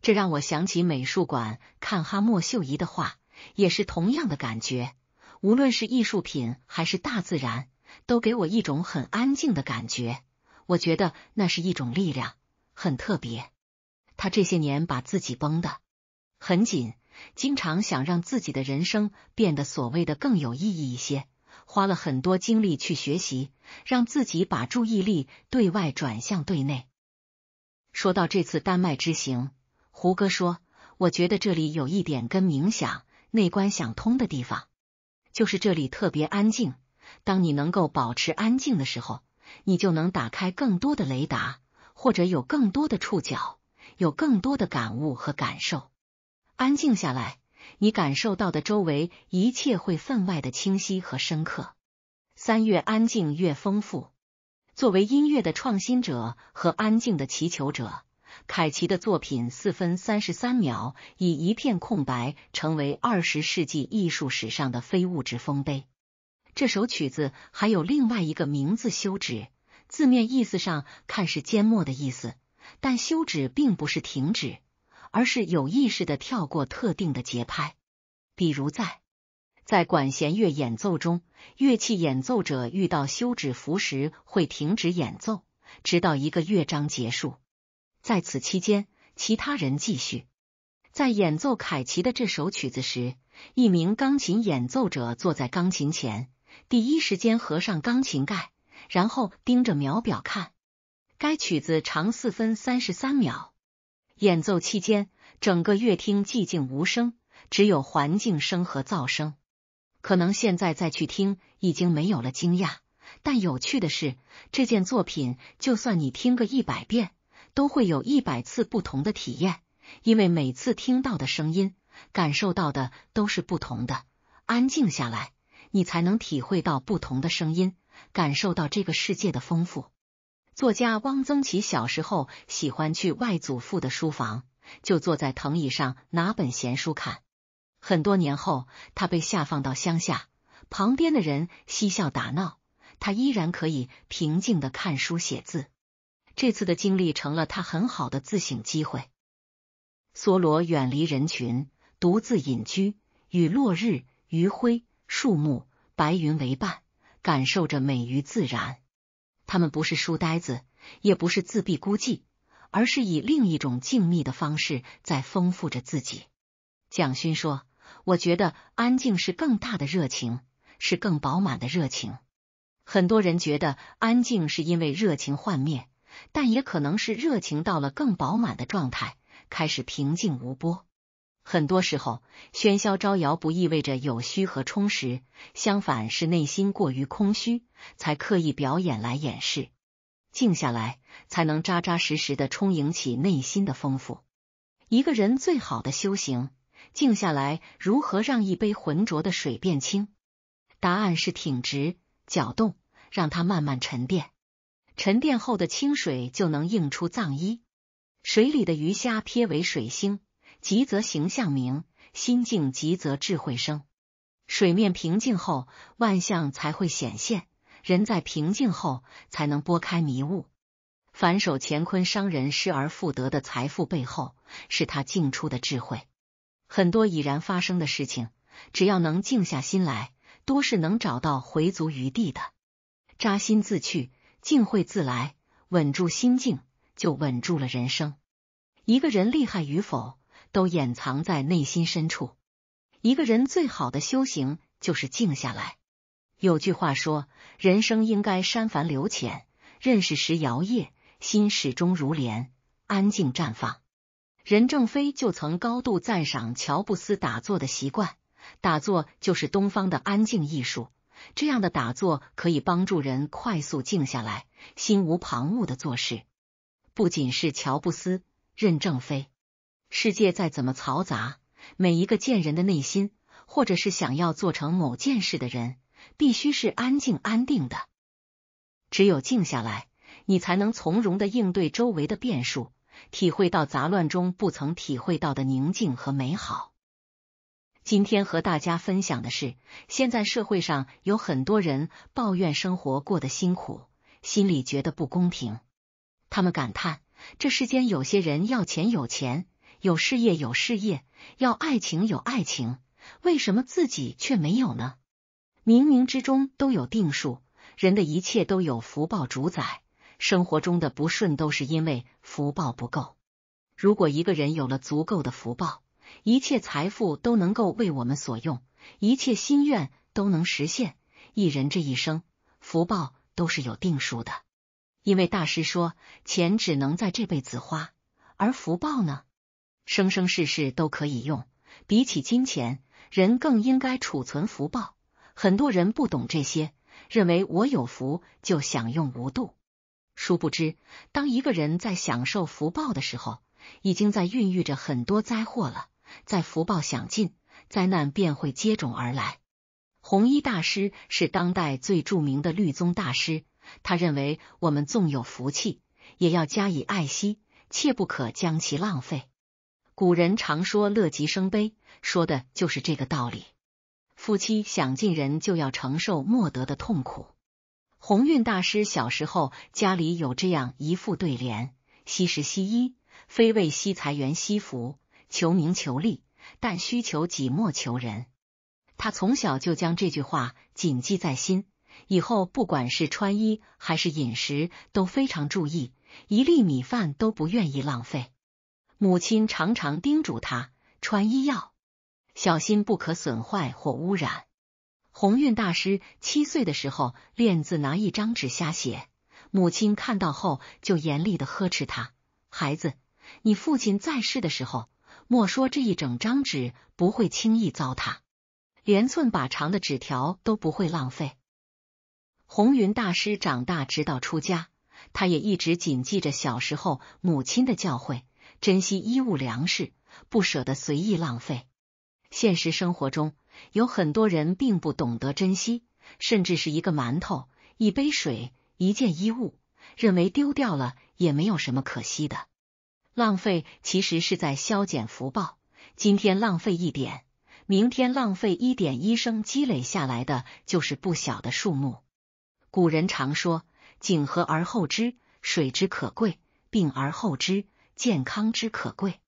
这让我想起美术馆看哈莫秀仪的画。也是同样的感觉，无论是艺术品还是大自然，都给我一种很安静的感觉。我觉得那是一种力量，很特别。他这些年把自己绷得很紧，经常想让自己的人生变得所谓的更有意义一些，花了很多精力去学习，让自己把注意力对外转向对内。说到这次丹麦之行，胡歌说：“我觉得这里有一点跟冥想。”内观想通的地方，就是这里特别安静。当你能够保持安静的时候，你就能打开更多的雷达，或者有更多的触角，有更多的感悟和感受。安静下来，你感受到的周围一切会分外的清晰和深刻。三越安静越丰富。作为音乐的创新者和安静的祈求者。凯奇的作品四分三十三秒以一片空白成为二十世纪艺术史上的非物质丰碑。这首曲子还有另外一个名字“休止”，字面意思上看是缄默的意思，但休止并不是停止，而是有意识的跳过特定的节拍。比如在在管弦乐演奏中，乐器演奏者遇到休止符时会停止演奏，直到一个乐章结束。在此期间，其他人继续在演奏凯奇的这首曲子时，一名钢琴演奏者坐在钢琴前，第一时间合上钢琴盖，然后盯着秒表看。该曲子长四分三十三秒，演奏期间，整个乐厅寂静无声，只有环境声和噪声。可能现在再去听，已经没有了惊讶。但有趣的是，这件作品，就算你听个一百遍。都会有一百次不同的体验，因为每次听到的声音、感受到的都是不同的。安静下来，你才能体会到不同的声音，感受到这个世界的丰富。作家汪曾祺小时候喜欢去外祖父的书房，就坐在藤椅上拿本闲书看。很多年后，他被下放到乡下，旁边的人嬉笑打闹，他依然可以平静的看书写字。这次的经历成了他很好的自省机会。梭罗远离人群，独自隐居，与落日、余晖、树木、白云为伴，感受着美与自然。他们不是书呆子，也不是自闭孤寂，而是以另一种静谧的方式在丰富着自己。蒋勋说：“我觉得安静是更大的热情，是更饱满的热情。很多人觉得安静是因为热情幻灭。”但也可能是热情到了更饱满的状态，开始平静无波。很多时候，喧嚣招摇不意味着有虚和充实，相反是内心过于空虚，才刻意表演来掩饰。静下来，才能扎扎实实的充盈起内心的丰富。一个人最好的修行，静下来。如何让一杯浑浊的水变清？答案是挺直，搅动，让它慢慢沉淀。沉淀后的清水就能映出藏衣，水里的鱼虾贴为水星，吉则形象明，心静吉则智慧生。水面平静后，万象才会显现。人在平静后，才能拨开迷雾。反手乾坤，商人失而复得的财富背后是他进出的智慧。很多已然发生的事情，只要能静下心来，多是能找到回足余地的。扎心自去。静会自来，稳住心境，就稳住了人生。一个人厉害与否，都掩藏在内心深处。一个人最好的修行，就是静下来。有句话说，人生应该山繁流浅，认识时摇曳，心始终如莲，安静绽放。任正非就曾高度赞赏乔布斯打坐的习惯，打坐就是东方的安静艺术。这样的打坐可以帮助人快速静下来，心无旁骛的做事。不仅是乔布斯、任正非，世界再怎么嘈杂，每一个见人的内心，或者是想要做成某件事的人，必须是安静安定的。只有静下来，你才能从容的应对周围的变数，体会到杂乱中不曾体会到的宁静和美好。今天和大家分享的是，现在社会上有很多人抱怨生活过得辛苦，心里觉得不公平。他们感叹，这世间有些人要钱有钱，有事业有事业，要爱情有爱情，为什么自己却没有呢？冥冥之中都有定数，人的一切都有福报主宰，生活中的不顺都是因为福报不够。如果一个人有了足够的福报。一切财富都能够为我们所用，一切心愿都能实现。一人这一生福报都是有定数的，因为大师说，钱只能在这辈子花，而福报呢，生生世世都可以用。比起金钱，人更应该储存福报。很多人不懂这些，认为我有福就享用无度，殊不知，当一个人在享受福报的时候，已经在孕育着很多灾祸了。在福报享尽，灾难便会接踵而来。弘一大师是当代最著名的律宗大师，他认为我们纵有福气，也要加以爱惜，切不可将其浪费。古人常说“乐极生悲”，说的就是这个道理。夫妻享尽人就要承受莫得的痛苦。鸿运大师小时候家里有这样一副对联：“惜时惜衣，非为惜财源惜福。”求名求利，但需求己，莫求人。他从小就将这句话谨记在心，以后不管是穿衣还是饮食，都非常注意，一粒米饭都不愿意浪费。母亲常常叮嘱他：穿衣要小心，不可损坏或污染。鸿运大师七岁的时候练字，拿一张纸瞎写，母亲看到后就严厉的呵斥他：“孩子，你父亲在世的时候。”莫说这一整张纸不会轻易糟蹋，连寸把长的纸条都不会浪费。红云大师长大直到出家，他也一直谨记着小时候母亲的教诲，珍惜衣物粮食，不舍得随意浪费。现实生活中有很多人并不懂得珍惜，甚至是一个馒头、一杯水、一件衣物，认为丢掉了也没有什么可惜的。浪费其实是在消减福报，今天浪费一点，明天浪费一点，一生积累下来的就是不小的数目。古人常说：“景和而后知水之可贵，病而后知健康之可贵。”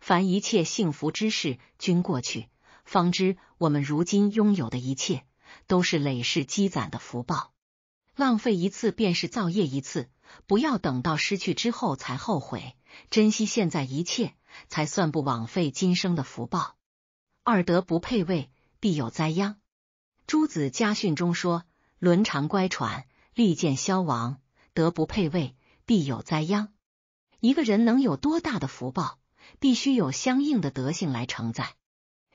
凡一切幸福之事，均过去，方知我们如今拥有的一切都是累世积攒的福报。浪费一次便是造业一次，不要等到失去之后才后悔。珍惜现在一切，才算不枉费今生的福报。二德不配位，必有灾殃。诸子家训中说，伦常乖舛，利剑消亡。德不配位，必有灾殃。一个人能有多大的福报，必须有相应的德性来承载。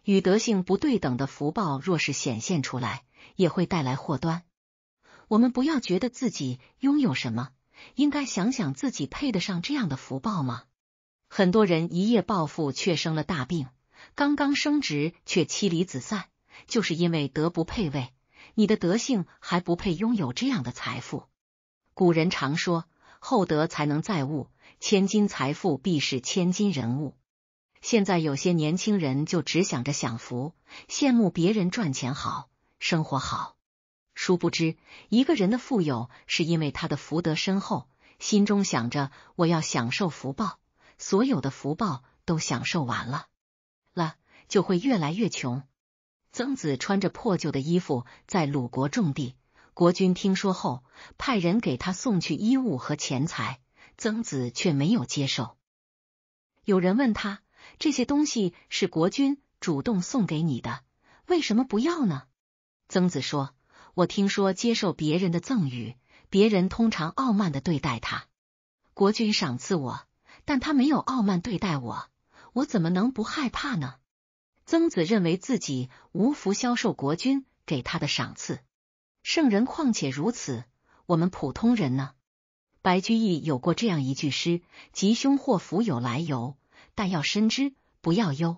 与德性不对等的福报，若是显现出来，也会带来祸端。我们不要觉得自己拥有什么。应该想想自己配得上这样的福报吗？很多人一夜暴富却生了大病，刚刚升职却妻离子散，就是因为德不配位。你的德性还不配拥有这样的财富。古人常说，厚德才能载物，千金财富必是千金人物。现在有些年轻人就只想着享福，羡慕别人赚钱好，生活好。殊不知，一个人的富有是因为他的福德深厚，心中想着我要享受福报，所有的福报都享受完了了，就会越来越穷。曾子穿着破旧的衣服在鲁国种地，国君听说后，派人给他送去衣物和钱财，曾子却没有接受。有人问他，这些东西是国君主动送给你的，为什么不要呢？曾子说。我听说接受别人的赠与，别人通常傲慢的对待他。国君赏赐我，但他没有傲慢对待我，我怎么能不害怕呢？曾子认为自己无福消受国君给他的赏赐，圣人况且如此，我们普通人呢？白居易有过这样一句诗：“吉凶祸福有来由，但要深知不要忧。”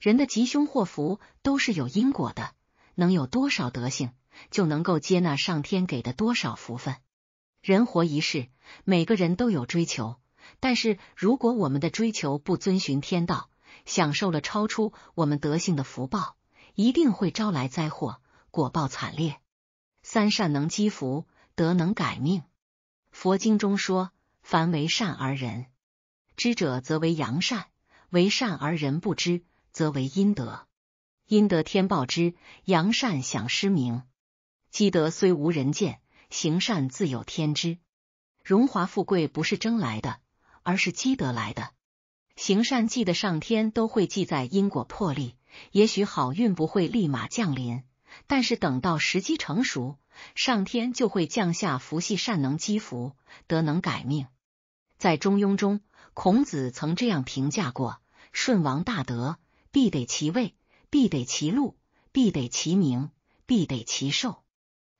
人的吉凶祸福都是有因果的，能有多少德行？就能够接纳上天给的多少福分。人活一世，每个人都有追求，但是如果我们的追求不遵循天道，享受了超出我们德性的福报，一定会招来灾祸，果报惨烈。三善能积福，德能改命。佛经中说，凡为善而人知者，则为阳善；为善而人不知，则为阴德。阴德天报之，阳善享失名。积德虽无人见，行善自有天知。荣华富贵不是争来的，而是积德来的。行善积的，上天都会记在因果魄力，也许好运不会立马降临，但是等到时机成熟，上天就会降下福气。善能积福，德能改命。在《中庸》中，孔子曾这样评价过：“顺王大德，必得其位，必得其禄，必得其名，必得其寿。”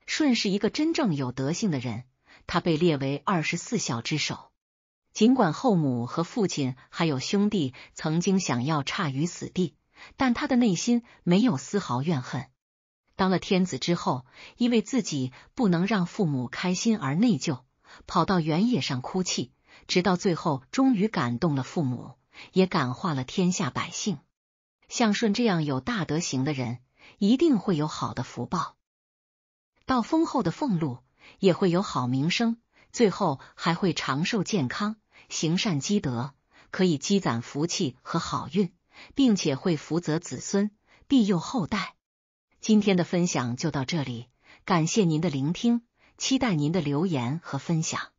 舜是一个真正有德性的人，他被列为二十四孝之首。尽管后母和父亲还有兄弟曾经想要差于死地，但他的内心没有丝毫怨恨。当了天子之后，因为自己不能让父母开心而内疚，跑到原野上哭泣，直到最后终于感动了父母，也感化了天下百姓。像舜这样有大德行的人，一定会有好的福报。到丰厚的俸禄，也会有好名声，最后还会长寿健康，行善积德，可以积攒福气和好运，并且会福泽子孙，庇佑后代。今天的分享就到这里，感谢您的聆听，期待您的留言和分享。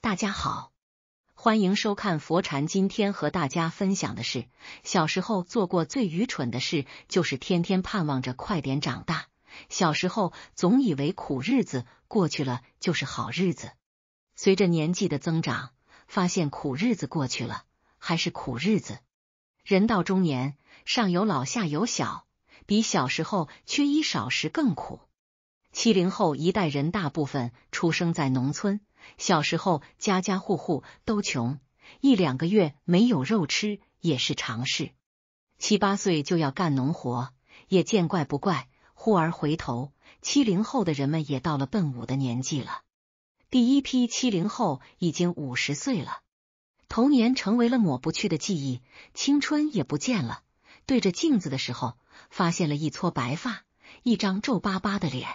大家好，欢迎收看佛禅。今天和大家分享的是，小时候做过最愚蠢的事，就是天天盼望着快点长大。小时候总以为苦日子过去了就是好日子，随着年纪的增长，发现苦日子过去了还是苦日子。人到中年，上有老下有小，比小时候缺衣少食更苦。七零后一代人大部分出生在农村，小时候家家户户都穷，一两个月没有肉吃也是常事，七八岁就要干农活，也见怪不怪。忽而回头，七零后的人们也到了奔五的年纪了。第一批七零后已经五十岁了，童年成为了抹不去的记忆，青春也不见了。对着镜子的时候，发现了一撮白发，一张皱巴巴的脸。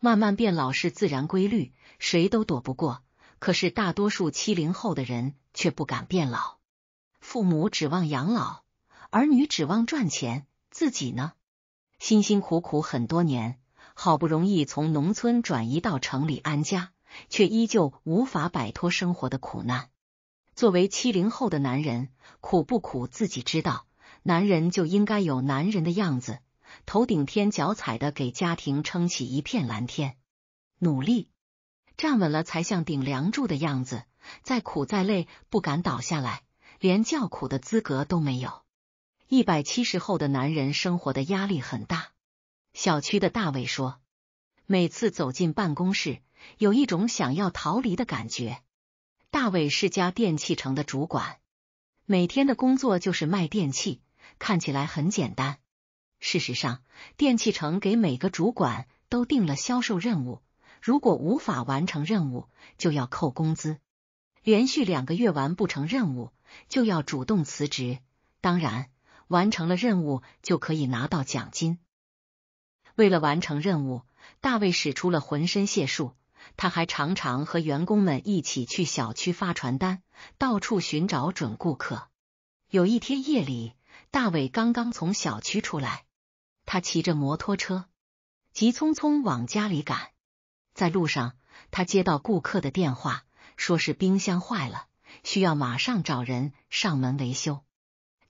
慢慢变老是自然规律，谁都躲不过。可是大多数七零后的人却不敢变老，父母指望养老，儿女指望赚钱，自己呢？辛辛苦苦很多年，好不容易从农村转移到城里安家，却依旧无法摆脱生活的苦难。作为七零后的男人，苦不苦自己知道。男人就应该有男人的样子，头顶天脚踩的，给家庭撑起一片蓝天。努力站稳了，才像顶梁柱的样子。再苦再累，不敢倒下来，连叫苦的资格都没有。一百七十后的男人生活的压力很大。小区的大伟说：“每次走进办公室，有一种想要逃离的感觉。”大伟是家电器城的主管，每天的工作就是卖电器，看起来很简单。事实上，电器城给每个主管都定了销售任务，如果无法完成任务，就要扣工资；连续两个月完不成任务，就要主动辞职。当然。完成了任务就可以拿到奖金。为了完成任务，大卫使出了浑身解数。他还常常和员工们一起去小区发传单，到处寻找准顾客。有一天夜里，大卫刚刚从小区出来，他骑着摩托车急匆匆往家里赶。在路上，他接到顾客的电话，说是冰箱坏了，需要马上找人上门维修。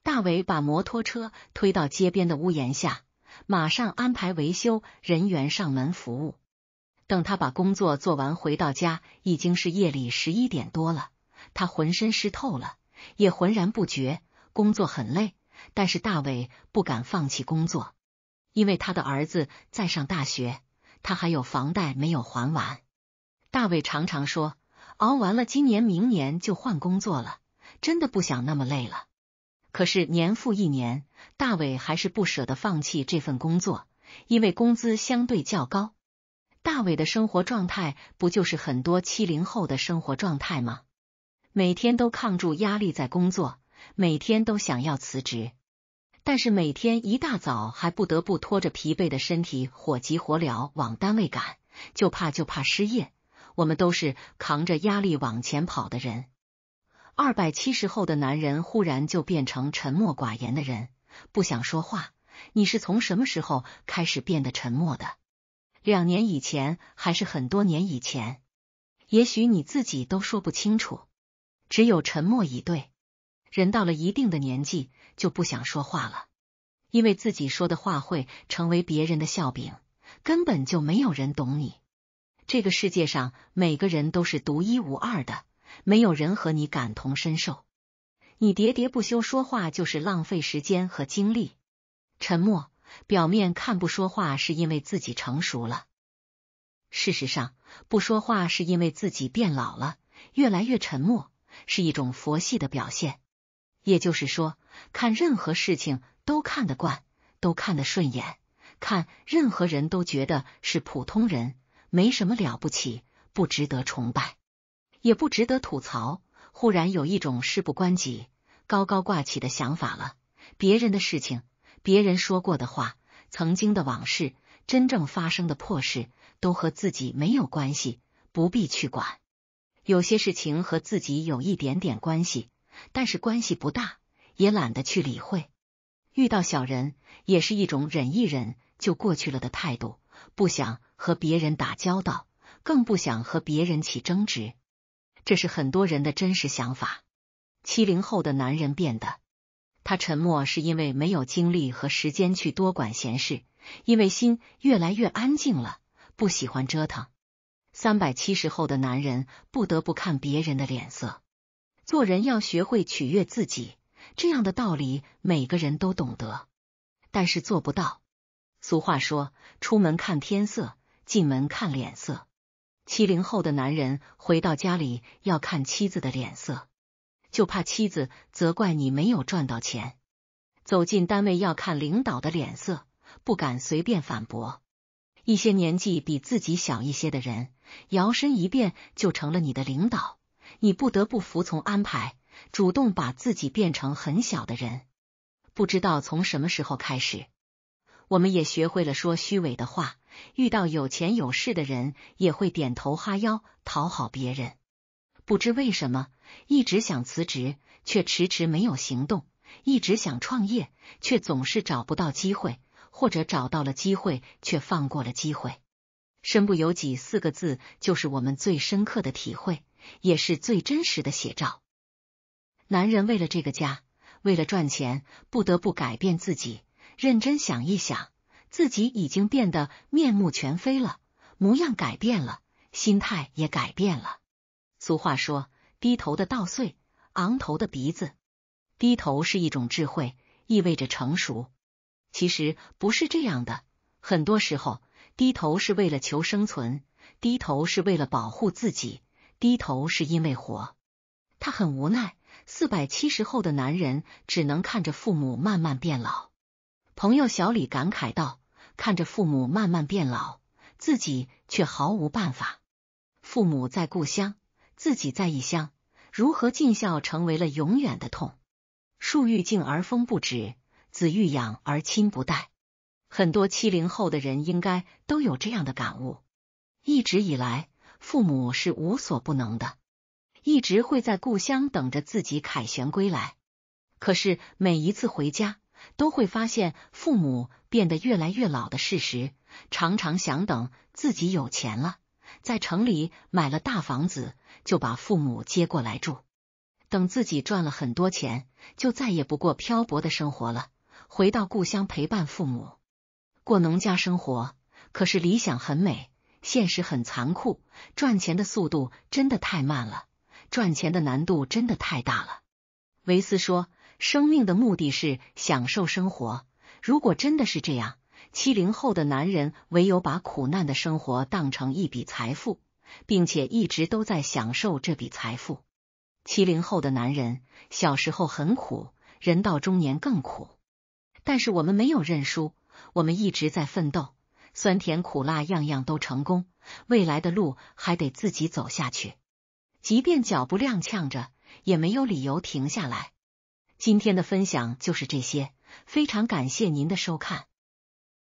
大伟把摩托车推到街边的屋檐下，马上安排维修人员上门服务。等他把工作做完，回到家已经是夜里十一点多了。他浑身湿透了，也浑然不觉。工作很累，但是大伟不敢放弃工作，因为他的儿子在上大学，他还有房贷没有还完。大伟常常说，熬完了今年，明年就换工作了。真的不想那么累了。可是年复一年，大伟还是不舍得放弃这份工作，因为工资相对较高。大伟的生活状态不就是很多七零后的生活状态吗？每天都抗住压力在工作，每天都想要辞职，但是每天一大早还不得不拖着疲惫的身体火急火燎往单位赶，就怕就怕失业。我们都是扛着压力往前跑的人。二百七十后的男人忽然就变成沉默寡言的人，不想说话。你是从什么时候开始变得沉默的？两年以前，还是很多年以前？也许你自己都说不清楚。只有沉默以对。人到了一定的年纪，就不想说话了，因为自己说的话会成为别人的笑柄，根本就没有人懂你。这个世界上，每个人都是独一无二的。没有人和你感同身受，你喋喋不休说话就是浪费时间和精力。沉默，表面看不说话是因为自己成熟了，事实上不说话是因为自己变老了，越来越沉默是一种佛系的表现。也就是说，看任何事情都看得惯，都看得顺眼，看任何人都觉得是普通人，没什么了不起，不值得崇拜。也不值得吐槽。忽然有一种事不关己、高高挂起的想法了。别人的事情、别人说过的话、曾经的往事、真正发生的破事，都和自己没有关系，不必去管。有些事情和自己有一点点关系，但是关系不大，也懒得去理会。遇到小人，也是一种忍一忍就过去了的态度。不想和别人打交道，更不想和别人起争执。这是很多人的真实想法。七零后的男人变的，他沉默是因为没有精力和时间去多管闲事，因为心越来越安静了，不喜欢折腾。三百七十后的男人不得不看别人的脸色，做人要学会取悦自己，这样的道理每个人都懂得，但是做不到。俗话说，出门看天色，进门看脸色。七零后的男人回到家里要看妻子的脸色，就怕妻子责怪你没有赚到钱；走进单位要看领导的脸色，不敢随便反驳。一些年纪比自己小一些的人，摇身一变就成了你的领导，你不得不服从安排，主动把自己变成很小的人。不知道从什么时候开始，我们也学会了说虚伪的话。遇到有钱有势的人也会点头哈腰讨好别人，不知为什么一直想辞职却迟迟没有行动，一直想创业却总是找不到机会，或者找到了机会却放过了机会。身不由己四个字就是我们最深刻的体会，也是最真实的写照。男人为了这个家，为了赚钱，不得不改变自己。认真想一想。自己已经变得面目全非了，模样改变了，心态也改变了。俗话说，低头的稻穗，昂头的鼻子。低头是一种智慧，意味着成熟。其实不是这样的，很多时候低头是为了求生存，低头是为了保护自己，低头是因为活。他很无奈，四百七十后的男人只能看着父母慢慢变老。朋友小李感慨道：“看着父母慢慢变老，自己却毫无办法。父母在故乡，自己在异乡，如何尽孝成为了永远的痛。树欲静而风不止，子欲养而亲不待。很多七零后的人应该都有这样的感悟。一直以来，父母是无所不能的，一直会在故乡等着自己凯旋归来。可是每一次回家，”都会发现父母变得越来越老的事实，常常想等自己有钱了，在城里买了大房子，就把父母接过来住。等自己赚了很多钱，就再也不过漂泊的生活了，回到故乡陪伴父母，过农家生活。可是理想很美，现实很残酷，赚钱的速度真的太慢了，赚钱的难度真的太大了。维斯说。生命的目的是享受生活。如果真的是这样，七零后的男人唯有把苦难的生活当成一笔财富，并且一直都在享受这笔财富。七零后的男人小时候很苦，人到中年更苦。但是我们没有认输，我们一直在奋斗。酸甜苦辣，样样都成功。未来的路还得自己走下去，即便脚步踉跄着，也没有理由停下来。今天的分享就是这些，非常感谢您的收看。